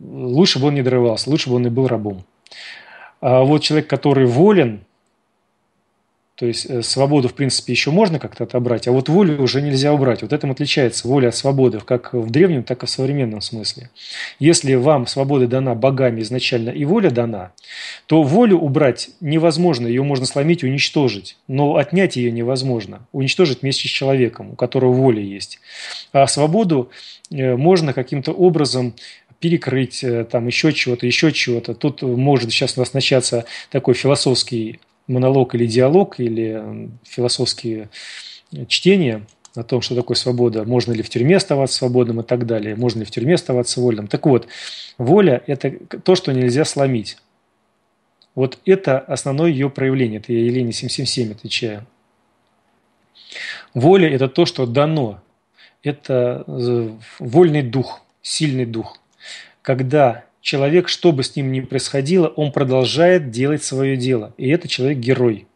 лучше бы он не дорывался, лучше бы он и был рабом. А вот человек, который волен, то есть э, свободу, в принципе, еще можно как-то отобрать, а вот волю уже нельзя убрать. Вот этим отличается воля от свободы, как в древнем, так и в современном смысле. Если вам свобода дана богами изначально и воля дана, то волю убрать невозможно, ее можно сломить, уничтожить, но отнять ее невозможно, уничтожить вместе с человеком, у которого воля есть. А свободу э, можно каким-то образом перекрыть, э, там еще чего-то, еще чего-то. Тут может сейчас у нас начаться такой философский монолог или диалог, или философские чтения о том, что такое свобода, можно ли в тюрьме оставаться свободным и так далее, можно ли в тюрьме оставаться вольным. Так вот, воля – это то, что нельзя сломить. Вот это основное ее проявление. Это я Елене 777 отвечаю. Воля – это то, что дано. Это э, вольный дух, сильный дух. Когда человек, что бы с ним ни происходило, он продолжает делать свое дело. И это человек-герой.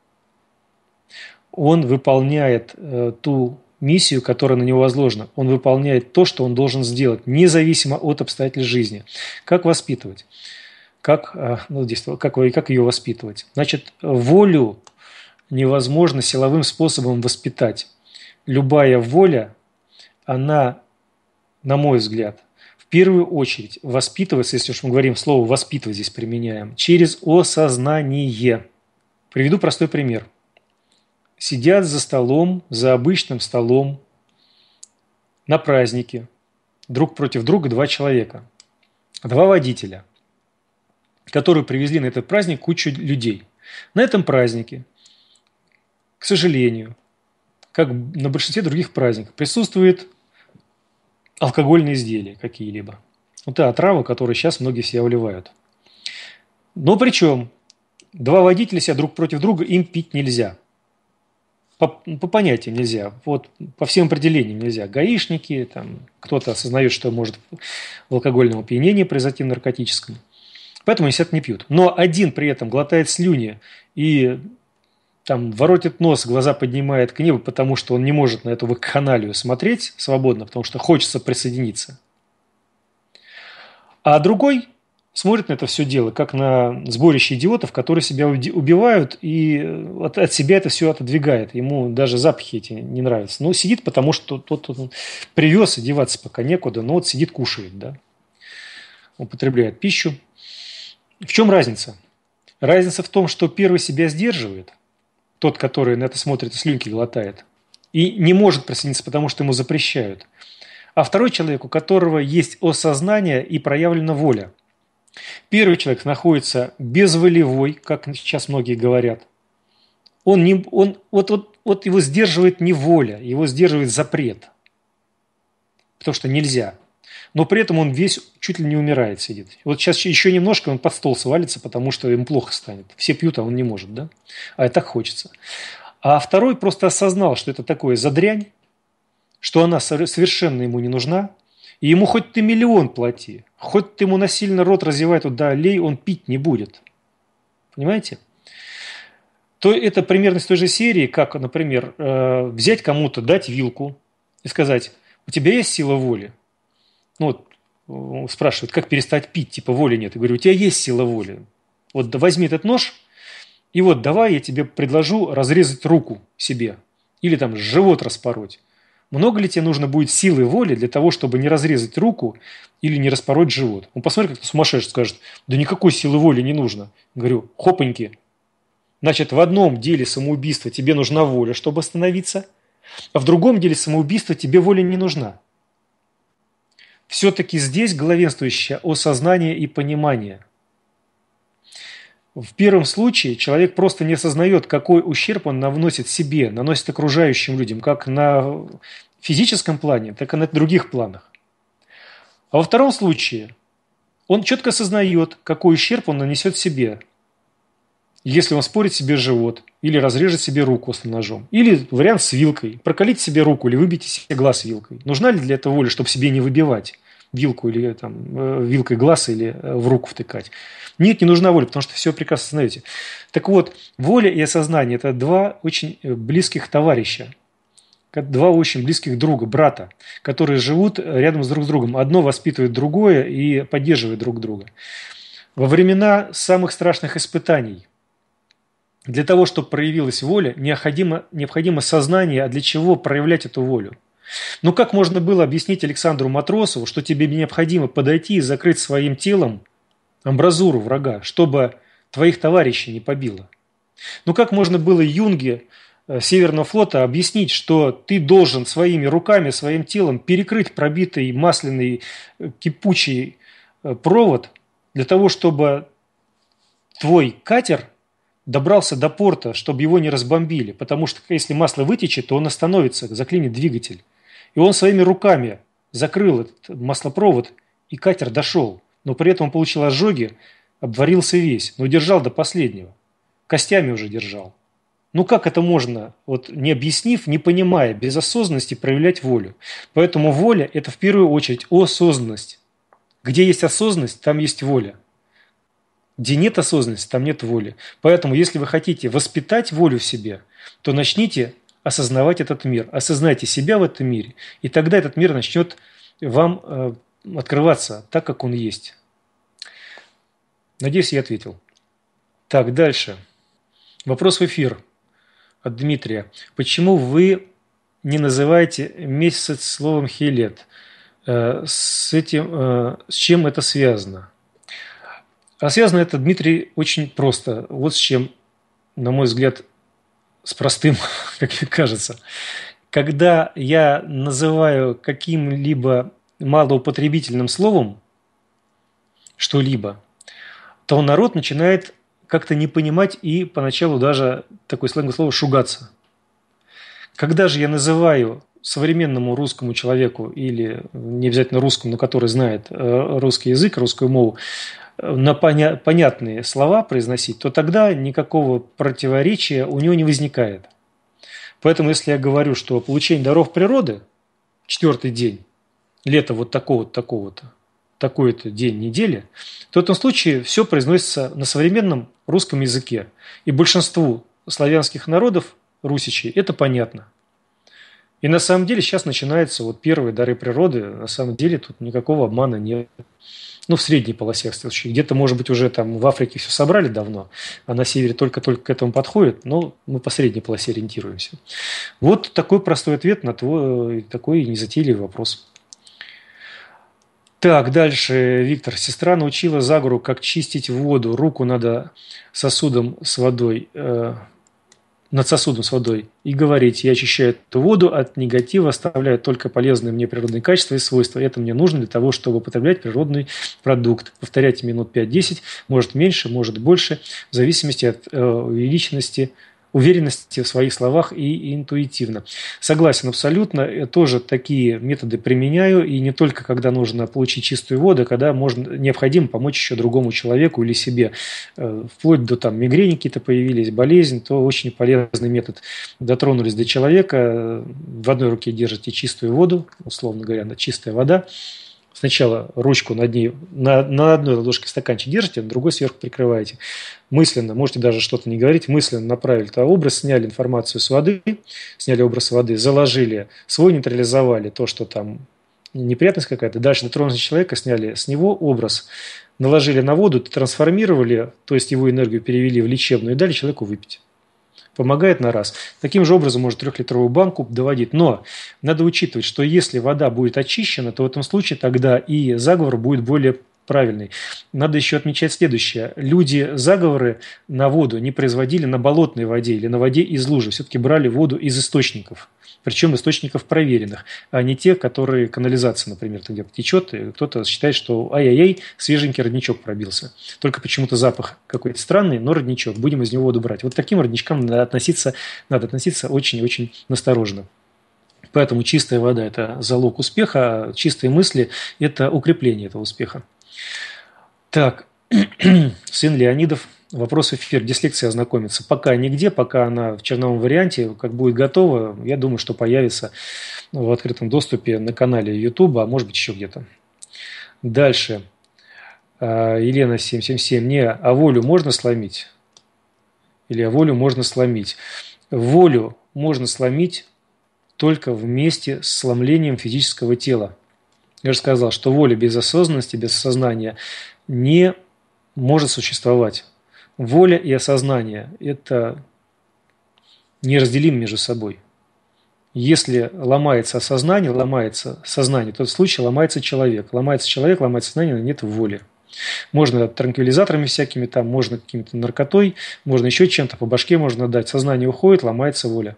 Он выполняет э, ту миссию, которая на него возложена. Он выполняет то, что он должен сделать, независимо от обстоятельств жизни. Как воспитывать? Как, э, ну, здесь, как, как ее воспитывать? Значит, волю невозможно силовым способом воспитать. Любая воля, она, на мой взгляд, первую очередь воспитываться, если уж мы говорим слово «воспитывать» здесь применяем, через осознание. Приведу простой пример. Сидят за столом, за обычным столом, на празднике, друг против друга два человека, два водителя, которые привезли на этот праздник кучу людей. На этом празднике, к сожалению, как на большинстве других праздников, присутствует алкогольные изделия какие-либо. Вот ну, та отрава, которую сейчас многие себя вливают. Но причем два водителя себя друг против друга им пить нельзя. По, по понятиям нельзя. Вот по всем определениям нельзя. Гаишники, там кто-то осознает, что может в алкогольном опьянении произойти в наркотическом. Поэтому они сидят не пьют. Но один при этом глотает слюни и там воротит нос, глаза поднимает к небу, потому что он не может на эту вакханалию смотреть свободно, потому что хочется присоединиться. А другой смотрит на это все дело, как на сборище идиотов, которые себя убивают, и э, от, от себя это все отодвигает. Ему даже запахи эти не нравятся. Но сидит, потому что тот он привез, одеваться, пока некуда, но вот сидит, кушает, да. Употребляет пищу. В чем разница? Разница в том, что первый себя сдерживает, тот, который на это смотрит и слюнки глотает, и не может присоединиться, потому что ему запрещают. А второй человек, у которого есть осознание и проявлена воля. Первый человек находится безволевой, как сейчас многие говорят. Он не, он, вот, вот, вот его сдерживает не воля, его сдерживает запрет. Потому что нельзя – но при этом он весь чуть ли не умирает сидит. Вот сейчас еще немножко он под стол свалится, потому что им плохо станет. Все пьют, а он не может, да? А так хочется. А второй просто осознал, что это такое за дрянь, что она совершенно ему не нужна, и ему хоть ты миллион плати, хоть ты ему насильно рот разевай туда, лей, он пить не будет. Понимаете? То это примерно из той же серии, как, например, э, взять кому-то, дать вилку и сказать, у тебя есть сила воли? ну, вот, э, спрашивают, как перестать пить, типа воли нет. Я говорю, у тебя есть сила воли. Вот возьми этот нож, и вот давай я тебе предложу разрезать руку себе или там живот распороть. Много ли тебе нужно будет силы воли для того, чтобы не разрезать руку или не распороть живот? Он посмотрит, как-то сумасшедший скажет, да никакой силы воли не нужно. Говорю, хопаньки. Значит, в одном деле самоубийства тебе нужна воля, чтобы остановиться, а в другом деле самоубийства тебе воля не нужна все-таки здесь главенствующее осознание и понимание. В первом случае человек просто не осознает, какой ущерб он наносит себе, наносит окружающим людям, как на физическом плане, так и на других планах. А во втором случае он четко осознает, какой ущерб он нанесет себе, если он спорит себе живот, или разрежет себе руку острым ножом. Или вариант с вилкой. Проколить себе руку или выбить себе глаз вилкой. Нужна ли для этого воля, чтобы себе не выбивать вилку или э, там, э, вилкой глаз или э, в руку втыкать? Нет, не нужна воля, потому что все прекрасно знаете. Так вот, воля и осознание – это два очень близких товарища. Два очень близких друга, брата, которые живут рядом с друг с другом. Одно воспитывает другое и поддерживает друг друга. Во времена самых страшных испытаний – для того, чтобы проявилась воля, необходимо, необходимо сознание, а для чего проявлять эту волю. Но ну, как можно было объяснить Александру Матросову, что тебе необходимо подойти и закрыть своим телом амбразуру врага, чтобы твоих товарищей не побило? Ну как можно было Юнге э, Северного флота объяснить, что ты должен своими руками, своим телом перекрыть пробитый масляный э, кипучий э, провод для того, чтобы твой катер – добрался до порта, чтобы его не разбомбили, потому что если масло вытечет, то он остановится, заклинит двигатель. И он своими руками закрыл этот маслопровод, и катер дошел. Но при этом он получил ожоги, обварился весь, но держал до последнего. Костями уже держал. Ну как это можно, вот не объяснив, не понимая, без осознанности проявлять волю? Поэтому воля – это в первую очередь осознанность. Где есть осознанность, там есть воля где нет осознанности, там нет воли. Поэтому, если вы хотите воспитать волю в себе, то начните осознавать этот мир, осознайте себя в этом мире, и тогда этот мир начнет вам э, открываться так, как он есть. Надеюсь, я ответил. Так, дальше. Вопрос в эфир от Дмитрия. Почему вы не называете месяц словом Хелет? Э, с, этим, э, с чем это связано? А связано это, Дмитрий, очень просто. Вот с чем, на мой взгляд, с простым, [LAUGHS] как мне кажется. Когда я называю каким-либо малоупотребительным словом что-либо, то народ начинает как-то не понимать и поначалу даже такое сленговое слово «шугаться». Когда же я называю современному русскому человеку или не обязательно русскому, но который знает э, русский язык, русскую мову, на поня понятные слова произносить, то тогда никакого противоречия у него не возникает. Поэтому, если я говорю, что получение даров природы, четвертый день, лето вот такого-то, такого-то, такой-то день недели, то в этом случае все произносится на современном русском языке. И большинству славянских народов, русичей, это понятно. И на самом деле сейчас начинаются вот первые дары природы. На самом деле тут никакого обмана нет ну, в средней полосе в случае. Где-то, может быть, уже там в Африке все собрали давно, а на севере только-только к этому подходит, но мы по средней полосе ориентируемся. Вот такой простой ответ на твой э, такой незатейливый вопрос. Так, дальше, Виктор. Сестра научила Загору, как чистить воду. Руку надо сосудом с водой. Э, над сосудом с водой и говорить, я очищаю эту воду от негатива, оставляю только полезные мне природные качества и свойства. Это мне нужно для того, чтобы употреблять природный продукт. Повторяйте минут 5-10, может меньше, может больше, в зависимости от э, увеличенности уверенности в своих словах и интуитивно. Согласен абсолютно, я э, тоже такие методы применяю, и не только когда нужно получить чистую воду, а когда можно, необходимо помочь еще другому человеку или себе. Э, вплоть до там мигрени какие-то появились, болезнь, то очень полезный метод. Дотронулись до человека, э, в одной руке держите чистую воду, условно говоря, чистая вода, сначала ручку над ней, на, на одной ладошке стаканчик держите, на другой сверху прикрываете. Мысленно, можете даже что-то не говорить, мысленно направили то образ, сняли информацию с воды, сняли образ воды, заложили свой, нейтрализовали то, что там неприятность какая-то. Дальше дотронулись человека, сняли с него образ, наложили на воду, трансформировали, то есть его энергию перевели в лечебную и дали человеку выпить помогает на раз. Таким же образом может трехлитровую банку доводить. Но надо учитывать, что если вода будет очищена, то в этом случае тогда и заговор будет более правильный. Надо еще отмечать следующее. Люди заговоры на воду не производили на болотной воде или на воде из лужи. Все-таки брали воду из источников причем источников проверенных, а не те, которые канализация, например, там где-то течет, и кто-то считает, что ай-яй-яй, свеженький родничок пробился. Только почему-то запах какой-то странный, но родничок, будем из него воду брать. Вот к таким родничкам надо относиться, надо относиться очень-очень настороженно. Поэтому чистая вода – это залог успеха, а чистые мысли – это укрепление этого успеха. Так, [CLEARS THROAT] сын Леонидов – вопрос эфир, дислекция ознакомиться. Пока нигде, пока она в черновом варианте, как будет готова, я думаю, что появится в открытом доступе на канале YouTube, а может быть еще где-то. Дальше. А, Елена 777. Не, а волю можно сломить? Или а волю можно сломить? Волю можно сломить только вместе с сломлением физического тела. Я же сказал, что воля без осознанности, без сознания не может существовать. Воля и осознание – это неразделим между собой. Если ломается осознание, ломается сознание, то в случае ломается человек. Ломается человек, ломается сознание, но нет воли. Можно транквилизаторами всякими, там, можно каким-то наркотой, можно еще чем-то, по башке можно дать. Сознание уходит, ломается воля.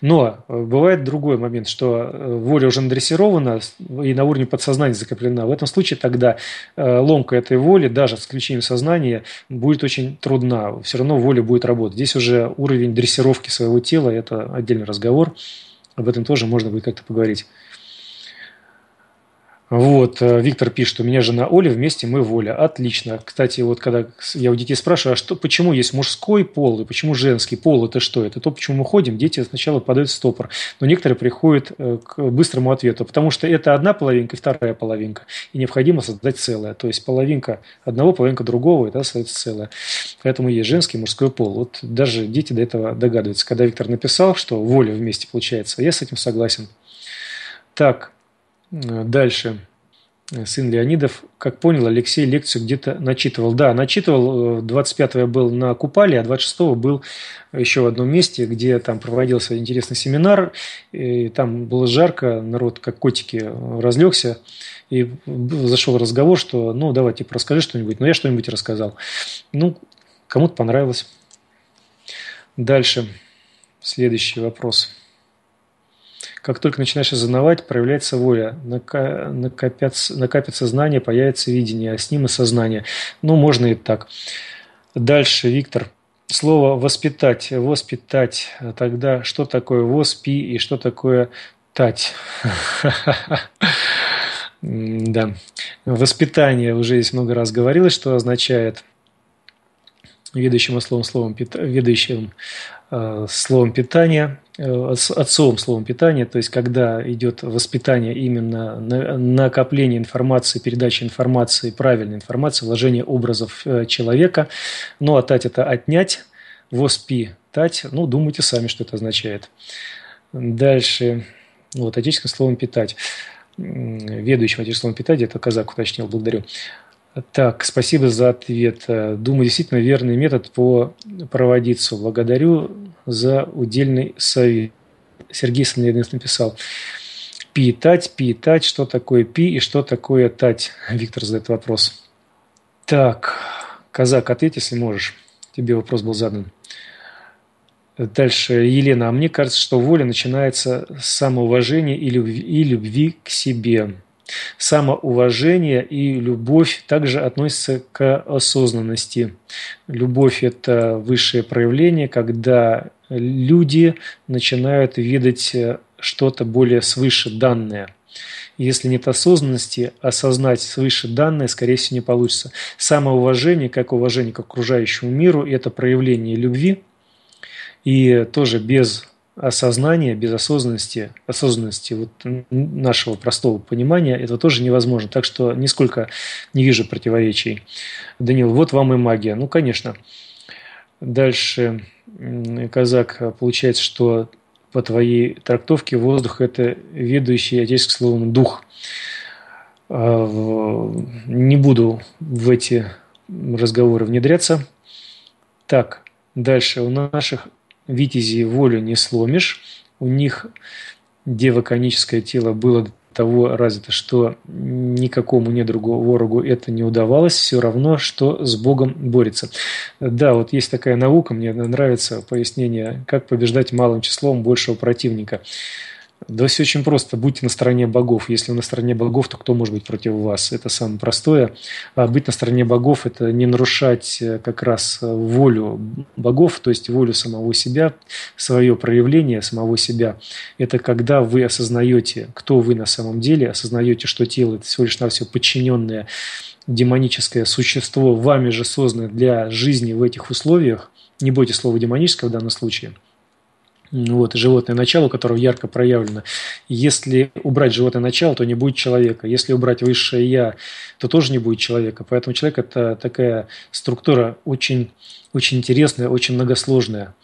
Но э, бывает другой момент, что э, воля уже надрессирована и на уровне подсознания закреплена. В этом случае тогда э, ломка этой воли, даже с включением сознания, будет очень трудна. Все равно воля будет работать. Здесь уже уровень дрессировки своего тела – это отдельный разговор. Об этом тоже можно будет как-то поговорить. Вот, э, Виктор пишет, у меня жена Оля, вместе мы воля. Отлично. Кстати, вот когда я у детей спрашиваю, а что, почему есть мужской пол и почему женский пол, это что? Это то, почему мы ходим. Дети сначала падают в стопор, но некоторые приходят э, к быстрому ответу, потому что это одна половинка и вторая половинка, и необходимо создать целое. То есть половинка одного, половинка другого, это остается целое. Поэтому есть женский и мужской пол. Вот даже дети до этого догадываются. Когда Виктор написал, что воля вместе получается, я с этим согласен. Так, Э, дальше. Э, сын Леонидов, как понял, Алексей лекцию где-то начитывал. Да, начитывал. 25-го э, я был на Купале, а 26-го был еще в одном месте, где там проводился интересный семинар. И там было жарко, народ как котики разлегся. И зашел разговор, что ну давай, типа, расскажи что-нибудь. Ну, я что-нибудь рассказал. Ну, кому-то понравилось. Дальше. Следующий вопрос. Как только начинаешь осознавать, проявляется воля, накопятся, накопятся знания, появится видение, а с ним и сознание. Ну, можно и так. Дальше, Виктор. Слово «воспитать». «Воспитать». Тогда что такое «воспи» и что такое «тать»? [LAUGHS] Да. Воспитание уже здесь много раз говорилось, что означает Ведущим словом, словом, ведущим. Э, словом питания, э, отцовым словом питания, то есть когда идет воспитание именно накопление информации, передача информации, правильной информации, вложение образов э, человека. Ну, отать а это отнять, воспитать, ну, думайте сами, что это означает. Дальше, вот, отечественным словом питать. Ведущим отечественным словом питать, это казак уточнил, благодарю. Так, спасибо за ответ. Э, думаю, действительно верный метод по проводиться. Благодарю за удельный совет. Сергей Санледнев написал. Пи и что такое пи и что такое тать? [LAUGHS] Виктор задает вопрос. Так, Казак, ответь, если можешь. Тебе вопрос был задан. Дальше, Елена, а мне кажется, что воля начинается с самоуважения и любви, и любви к себе. Самоуважение и любовь также относятся к осознанности. Любовь – это высшее проявление, когда люди начинают видеть э, что-то более свыше данное – если нет осознанности, осознать свыше данное, скорее всего, не получится. Самоуважение, как уважение к окружающему миру, это проявление любви. И тоже без осознания, без осознанности, осознанности вот нашего простого понимания, этого тоже невозможно. Так что нисколько не вижу противоречий. Данил, вот вам и магия. Ну, конечно. Дальше казак получается, что по твоей трактовке воздух – это ведущий отеческим словом «дух». А, не буду в эти разговоры внедряться. Так, дальше. У наших Витязи волю не сломишь. У них девоконическое тело было того развито, что никакому другому ворогу это не удавалось, все равно, что с Богом борется. Да, вот есть такая наука, мне нравится пояснение, как побеждать малым числом большего противника. Да все очень просто. Будьте на стороне богов. Если вы на стороне богов, то кто может быть против вас? Это самое простое. А быть на стороне богов – это не нарушать э, как раз э, волю богов, то есть волю самого себя, свое проявление самого себя. Это когда вы осознаете, кто вы на самом деле, осознаете, что тело – это всего лишь навсего подчиненное демоническое существо, вами же созданное для жизни в этих условиях. Не бойтесь слова «демоническое» в данном случае – ну вот, животное начало, которое ярко проявлено. Если убрать животное начало, то не будет человека. Если убрать высшее «я», то тоже не будет человека. Поэтому человек – это такая структура очень, очень интересная, очень многосложная.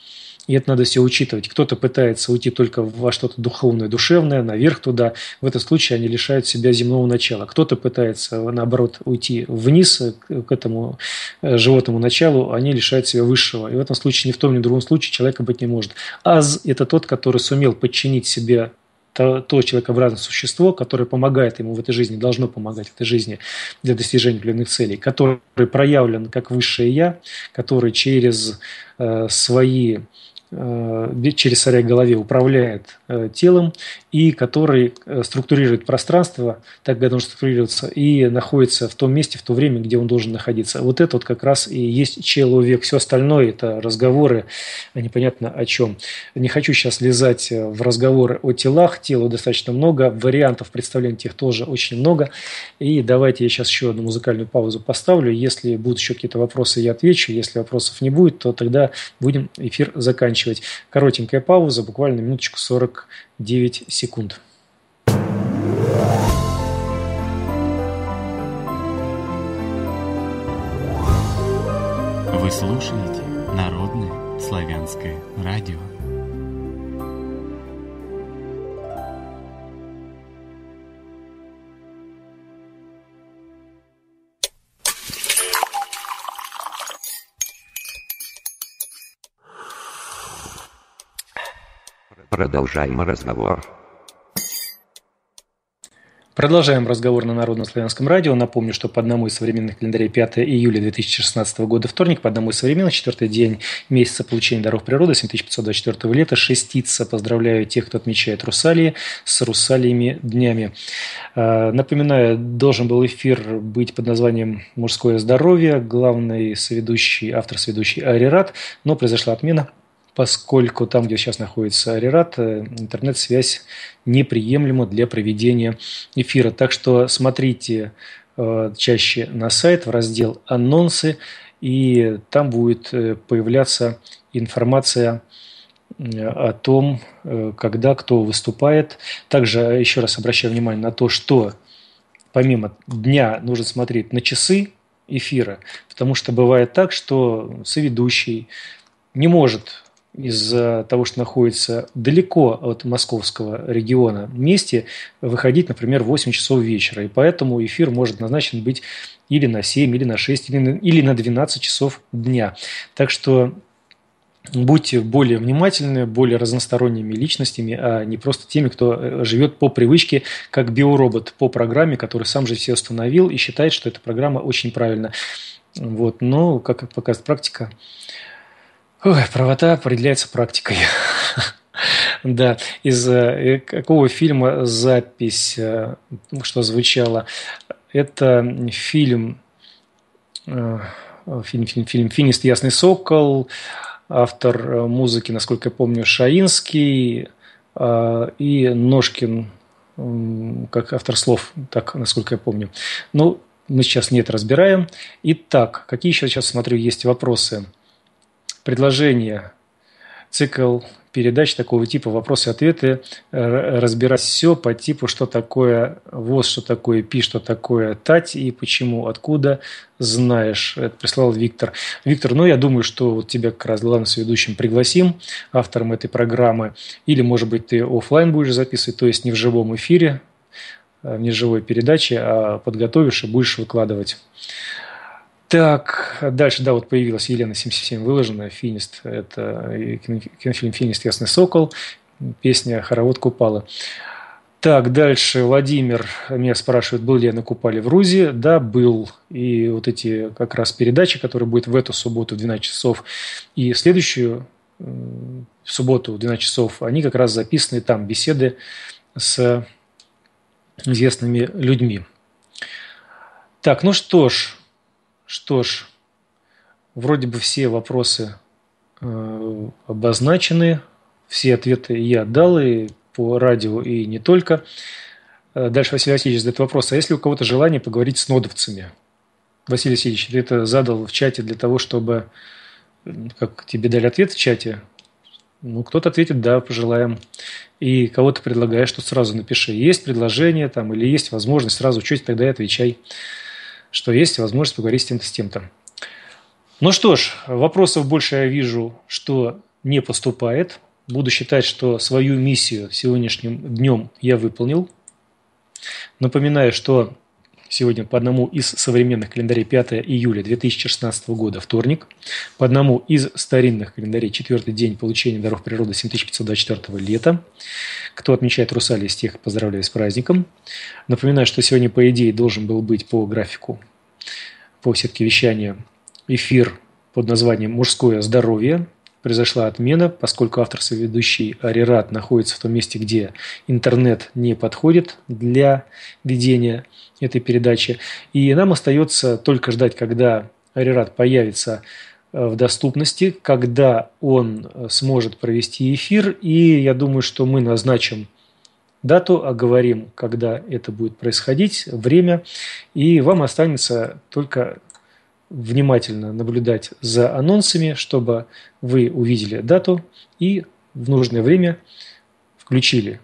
И это надо все учитывать. Кто-то пытается уйти только во что-то духовное, душевное, наверх туда. В этом случае они лишают себя земного начала. Кто-то пытается, наоборот, уйти вниз к этому э, животному началу, они лишают себя высшего. И в этом случае ни в том, ни в другом случае человека быть не может. Аз – это тот, который сумел подчинить себе то, то человекообразное существо, которое помогает ему в этой жизни, должно помогать в этой жизни для достижения определенных целей, который проявлен как высшее я, который через э, свои Э, через царя голове управляет э, телом и который э, структурирует пространство, так как оно структурируется, и находится в том месте, в то время, где он должен находиться. Вот это вот как раз и есть человек. Все остальное – это разговоры а непонятно о чем. Не хочу сейчас лезать в разговоры о телах. Тела достаточно много, вариантов представления тех тоже очень много. И давайте я сейчас еще одну музыкальную паузу поставлю. Если будут еще какие-то вопросы, я отвечу. Если вопросов не будет, то тогда будем эфир заканчивать заканчивать. Коротенькая пауза, буквально минуточку 49 секунд. Вы слушаете Народное славянское радио. Продолжаем разговор. Продолжаем разговор на Народно-славянском радио. Напомню, что по одному из современных календарей 5 июля 2016 года вторник, по одному из современных четвертый день месяца получения даров природы 7524 лета, шестица. Поздравляю тех, кто отмечает Русалии с Русалиями днями. А, напоминаю, должен был эфир быть под названием «Мужское здоровье», главный соведущий, автор сведущий Арират, но произошла отмена – поскольку там, где сейчас находится Арират, э, интернет-связь неприемлема для проведения эфира. Так что смотрите э, чаще на сайт в раздел «Анонсы», и там будет э, появляться информация о том, когда кто выступает. Также еще раз обращаю внимание на то, что помимо дня нужно смотреть на часы эфира, потому что бывает так, что соведущий не может из-за того, что находится далеко от московского региона месте, выходить, например, в 8 часов вечера. И поэтому эфир может назначен быть или на 7, или на 6, или на, или на 12 часов дня. Так что будьте более внимательны, более разносторонними личностями, а не просто теми, кто э, живет по привычке, как биоробот по программе, который сам же все установил и считает, что эта программа очень правильна. Вот. Но, как показывает практика, Ой, правота определяется практикой. [LAUGHS] Да, из э, э, какого фильма запись, э, что звучало? Это фильм, фильм, фильм, фильм «Финист. Ясный сокол», автор музыки, насколько я помню, Шаинский и Ножкин, как автор слов, так, насколько я помню. Ну, мы сейчас не это разбираем. Итак, какие еще сейчас, смотрю, есть вопросы? – предложение, цикл передач такого типа вопросы ответы, э, разбирать все по типу, что такое ВОЗ, что такое ПИ, что такое ТАТЬ и почему, откуда знаешь. Это прислал Виктор. Виктор, ну я думаю, что вот тебя как раз главным ведущим пригласим, автором этой программы. Или, может быть, ты офлайн будешь записывать, то есть не в живом эфире, не э, в живой передаче, а подготовишь и будешь выкладывать. Так, дальше, да, вот появилась Елена 77 выложенная. «Финист», это э, кинофильм «Финист. Ясный сокол», песня «Хоровод Купала». Так, дальше Владимир меня спрашивает, был ли я на Купале в Рузе. Да, был. И вот эти как раз передачи, которые будет в эту субботу в 12 часов и следующую в субботу в 12 часов, они как раз записаны там, беседы с известными людьми. Так, ну что ж, что ж, вроде бы все вопросы э, обозначены, все ответы я дал и по радио, и не только. Э, дальше Василий Васильевич задает вопрос, а есть ли у кого-то желание поговорить с нодовцами? Василий Васильевич, ты это задал в чате для того, чтобы, как тебе дали ответ в чате, ну, кто-то ответит «да, пожелаем». И кого-то предлагаешь, что сразу напиши, есть предложение там или есть возможность, сразу учусь, тогда и отвечай что есть возможность поговорить с тем-то, с тем-то. Ну что ж, вопросов больше я вижу, что не поступает. Буду считать, что свою миссию сегодняшним днем я выполнил. Напоминаю, что сегодня по одному из современных календарей 5 июля 2016 года, вторник, по одному из старинных календарей четвертый день получения даров природы 7524 лета. Кто отмечает Русалии, с тех поздравляю с праздником. Напоминаю, что сегодня, по идее, должен был быть по графику, по сетке вещания эфир под названием «Мужское здоровье», произошла отмена, поскольку авторский ведущий Арират находится в том месте, где интернет не подходит для ведения этой передачи. И нам остается только ждать, когда Арират появится э, в доступности, когда он э, сможет провести эфир. И я думаю, что мы назначим дату, оговорим, когда это будет происходить, время. И вам останется только внимательно наблюдать за анонсами, чтобы вы увидели дату и в нужное время включили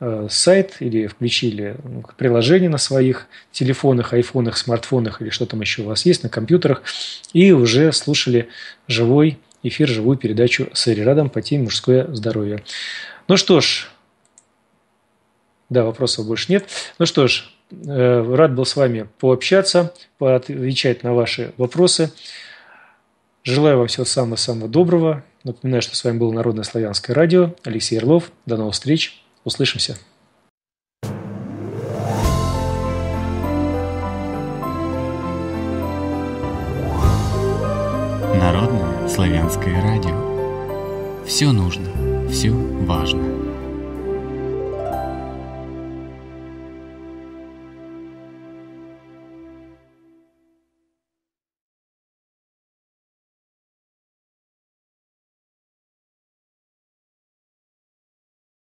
э, сайт или включили ну, приложение на своих телефонах, айфонах, смартфонах или что там еще у вас есть, на компьютерах, и уже слушали живой эфир, живую передачу с Эрирадом по теме «Мужское здоровье». Ну что ж, да, вопросов больше нет. Ну что ж, Э, рад был с вами пообщаться, поотвечать на ваши вопросы. Желаю вам всего самого-самого доброго. Напоминаю, что с вами был Народное славянское радио. Алексей Орлов. До новых встреч. Услышимся. Народное славянское радио. Все нужно, все важно.